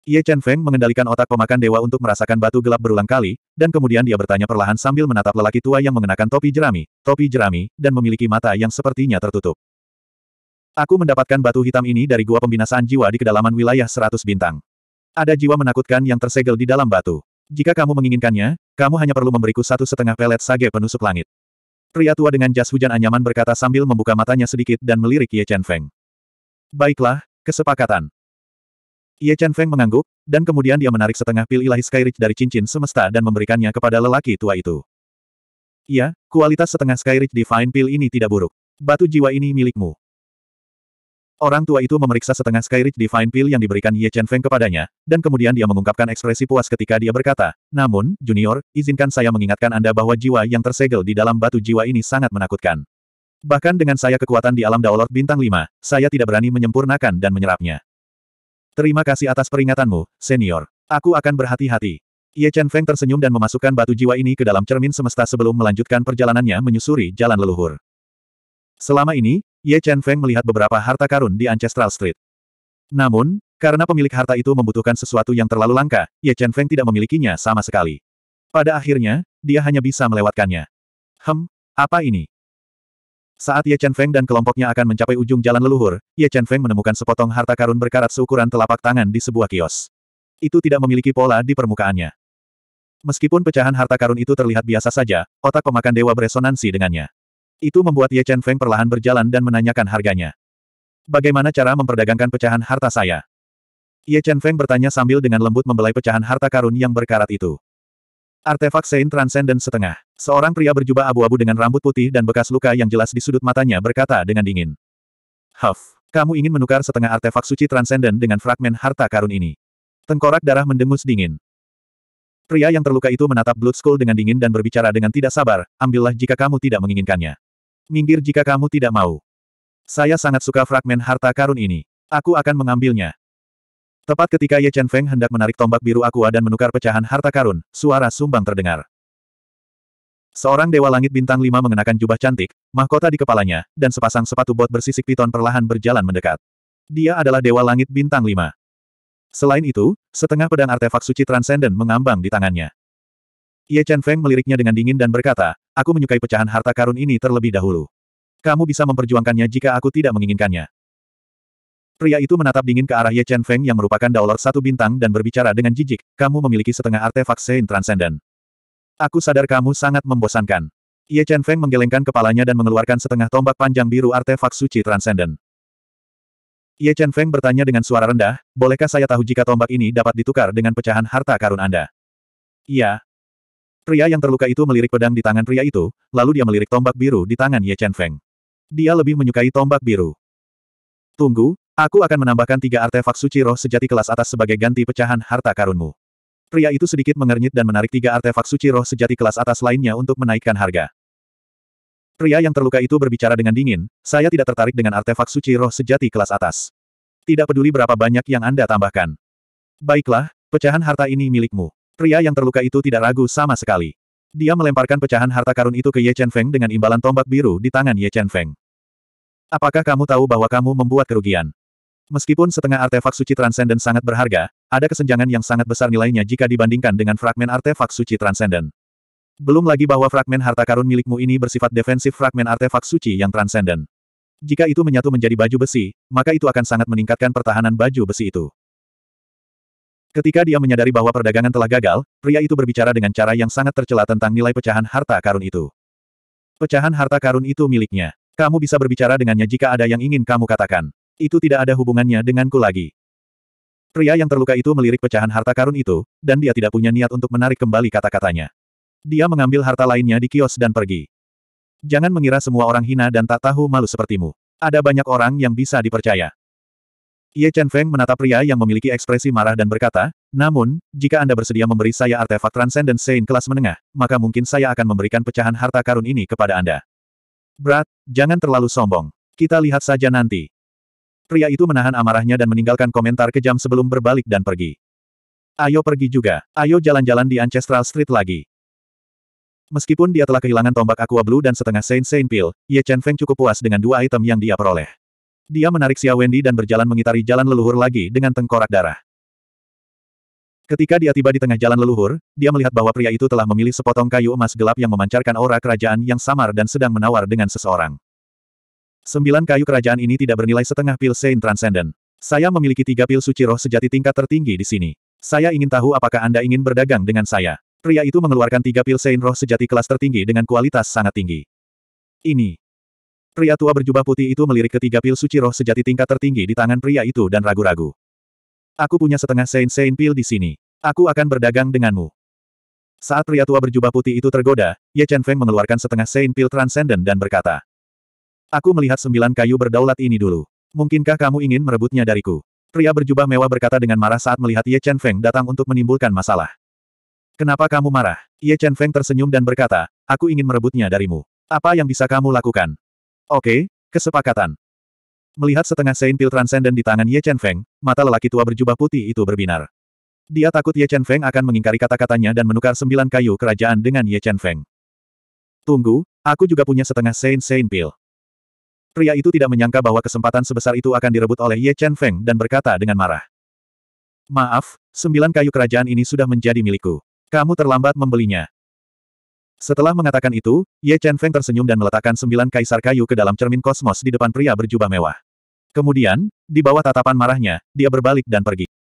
Ye Chen Feng mengendalikan otak pemakan dewa untuk merasakan batu gelap berulang kali, dan kemudian dia bertanya perlahan sambil menatap lelaki tua yang mengenakan topi jerami, topi jerami, dan memiliki mata yang sepertinya tertutup. Aku mendapatkan batu hitam ini dari gua pembinasaan jiwa di kedalaman wilayah Seratus bintang. Ada jiwa menakutkan yang tersegel di dalam batu. Jika kamu menginginkannya, kamu hanya perlu memberiku satu setengah pelet sage penusuk langit. Pria tua dengan jas hujan anyaman berkata sambil membuka matanya sedikit dan melirik Ye Chen Feng. Baiklah, kesepakatan. Ye Chen Feng mengangguk, dan kemudian dia menarik setengah pil ilahi Skyridge dari cincin semesta dan memberikannya kepada lelaki tua itu. Ya, kualitas setengah Skyridge Divine pil ini tidak buruk. Batu jiwa ini milikmu. Orang tua itu memeriksa setengah Skyridge Divine pil yang diberikan Ye Chen Feng kepadanya, dan kemudian dia mengungkapkan ekspresi puas ketika dia berkata, Namun, Junior, izinkan saya mengingatkan Anda bahwa jiwa yang tersegel di dalam batu jiwa ini sangat menakutkan. Bahkan dengan saya kekuatan di alam Daolord Bintang 5, saya tidak berani menyempurnakan dan menyerapnya. Terima kasih atas peringatanmu, senior. Aku akan berhati-hati. Ye Chen Feng tersenyum dan memasukkan batu jiwa ini ke dalam cermin semesta sebelum melanjutkan perjalanannya menyusuri jalan leluhur. Selama ini, Ye Chen Feng melihat beberapa harta karun di Ancestral Street. Namun, karena pemilik harta itu membutuhkan sesuatu yang terlalu langka, Ye Chen Feng tidak memilikinya sama sekali. Pada akhirnya, dia hanya bisa melewatkannya. Hem, apa ini? Saat Ye Chen Feng dan kelompoknya akan mencapai ujung jalan leluhur, Ye Chen Feng menemukan sepotong harta karun berkarat seukuran telapak tangan di sebuah kios. Itu tidak memiliki pola di permukaannya. Meskipun pecahan harta karun itu terlihat biasa saja, otak pemakan dewa beresonansi dengannya. Itu membuat Ye Chen Feng perlahan berjalan dan menanyakan harganya. Bagaimana cara memperdagangkan pecahan harta saya? Ye Chen Feng bertanya sambil dengan lembut membelai pecahan harta karun yang berkarat itu. Artefak Saint Transcendent setengah. Seorang pria berjubah abu-abu dengan rambut putih dan bekas luka yang jelas di sudut matanya berkata dengan dingin. Huff, kamu ingin menukar setengah artefak suci Transcendent dengan fragmen harta karun ini. Tengkorak darah mendengus dingin. Pria yang terluka itu menatap Blood Skull dengan dingin dan berbicara dengan tidak sabar, ambillah jika kamu tidak menginginkannya. Minggir jika kamu tidak mau. Saya sangat suka fragmen harta karun ini. Aku akan mengambilnya. Tepat ketika Ye Chen Feng hendak menarik tombak biru aqua dan menukar pecahan harta karun, suara sumbang terdengar. Seorang dewa langit bintang lima mengenakan jubah cantik, mahkota di kepalanya, dan sepasang sepatu bot bersisik piton perlahan berjalan mendekat. Dia adalah dewa langit bintang lima. Selain itu, setengah pedang artefak suci transenden mengambang di tangannya. Ye Chen Feng meliriknya dengan dingin dan berkata, aku menyukai pecahan harta karun ini terlebih dahulu. Kamu bisa memperjuangkannya jika aku tidak menginginkannya. Pria itu menatap dingin ke arah Ye Chen Feng yang merupakan Daolord satu bintang dan berbicara dengan jijik, kamu memiliki setengah artefak Sein Transcendent. Aku sadar kamu sangat membosankan. Ye Chen Feng menggelengkan kepalanya dan mengeluarkan setengah tombak panjang biru artefak suci Transcendent. Ye Chen Feng bertanya dengan suara rendah, bolehkah saya tahu jika tombak ini dapat ditukar dengan pecahan harta karun Anda? Iya. Pria yang terluka itu melirik pedang di tangan pria itu, lalu dia melirik tombak biru di tangan Ye Chen Feng. Dia lebih menyukai tombak biru. Tunggu, Aku akan menambahkan tiga artefak suci roh sejati kelas atas sebagai ganti pecahan harta karunmu. Pria itu sedikit mengernyit dan menarik tiga artefak suci roh sejati kelas atas lainnya untuk menaikkan harga. Pria yang terluka itu berbicara dengan dingin, saya tidak tertarik dengan artefak suci roh sejati kelas atas. Tidak peduli berapa banyak yang Anda tambahkan. Baiklah, pecahan harta ini milikmu. Pria yang terluka itu tidak ragu sama sekali. Dia melemparkan pecahan harta karun itu ke Ye Chen Feng dengan imbalan tombak biru di tangan Ye Chen Feng. Apakah kamu tahu bahwa kamu membuat kerugian? Meskipun setengah artefak suci transenden sangat berharga, ada kesenjangan yang sangat besar nilainya jika dibandingkan dengan fragmen artefak suci transenden. Belum lagi bahwa fragmen harta karun milikmu ini bersifat defensif fragmen artefak suci yang transenden. Jika itu menyatu menjadi baju besi, maka itu akan sangat meningkatkan pertahanan baju besi itu. Ketika dia menyadari bahwa perdagangan telah gagal, pria itu berbicara dengan cara yang sangat tercela tentang nilai pecahan harta karun itu. Pecahan harta karun itu miliknya. Kamu bisa berbicara dengannya jika ada yang ingin kamu katakan. Itu tidak ada hubungannya denganku lagi. Pria yang terluka itu melirik pecahan harta karun itu, dan dia tidak punya niat untuk menarik kembali kata-katanya. Dia mengambil harta lainnya di kios dan pergi. Jangan mengira semua orang hina dan tak tahu malu sepertimu. Ada banyak orang yang bisa dipercaya. Ye Chen Feng menatap pria yang memiliki ekspresi marah dan berkata, namun, jika Anda bersedia memberi saya artefak Transcendent Saint kelas menengah, maka mungkin saya akan memberikan pecahan harta karun ini kepada Anda. Brat, jangan terlalu sombong. Kita lihat saja nanti. Pria itu menahan amarahnya dan meninggalkan komentar kejam sebelum berbalik dan pergi. Ayo pergi juga. Ayo jalan-jalan di Ancestral Street lagi. Meskipun dia telah kehilangan tombak Aqua Blue dan setengah Saint Saint Pill, Ye Chen Feng cukup puas dengan dua item yang dia peroleh. Dia menarik Xia Wendy dan berjalan mengitari jalan leluhur lagi dengan tengkorak darah. Ketika dia tiba di tengah jalan leluhur, dia melihat bahwa pria itu telah memilih sepotong kayu emas gelap yang memancarkan aura kerajaan yang samar dan sedang menawar dengan seseorang. Sembilan kayu kerajaan ini tidak bernilai setengah pil Saint Transcendent. Saya memiliki tiga pil suci roh sejati tingkat tertinggi di sini. Saya ingin tahu apakah Anda ingin berdagang dengan saya. Pria itu mengeluarkan tiga pil Saint roh sejati kelas tertinggi dengan kualitas sangat tinggi. Ini. Pria tua berjubah putih itu melirik ketiga pil suci roh sejati tingkat tertinggi di tangan pria itu dan ragu-ragu. Aku punya setengah Saint Saint pil di sini. Aku akan berdagang denganmu. Saat pria tua berjubah putih itu tergoda, Ye Chen Feng mengeluarkan setengah Saint Pil Transcendent dan berkata, Aku melihat sembilan kayu berdaulat ini dulu. Mungkinkah kamu ingin merebutnya dariku? Pria berjubah mewah berkata dengan marah saat melihat Ye Chen Feng datang untuk menimbulkan masalah. Kenapa kamu marah? Ye Chen Feng tersenyum dan berkata, aku ingin merebutnya darimu. Apa yang bisa kamu lakukan? Oke, kesepakatan. Melihat setengah Saint Pil Transcendent di tangan Ye Chen Feng, mata lelaki tua berjubah putih itu berbinar. Dia takut Ye Chen Feng akan mengingkari kata-katanya dan menukar sembilan kayu kerajaan dengan Ye Chen Feng. Tunggu, aku juga punya setengah Saint Saint Pil. Pria itu tidak menyangka bahwa kesempatan sebesar itu akan direbut oleh Ye Chen Feng dan berkata dengan marah. Maaf, sembilan kayu kerajaan ini sudah menjadi milikku. Kamu terlambat membelinya. Setelah mengatakan itu, Ye Chen Feng tersenyum dan meletakkan sembilan kaisar kayu ke dalam cermin kosmos di depan pria berjubah mewah. Kemudian, di bawah tatapan marahnya, dia berbalik dan pergi.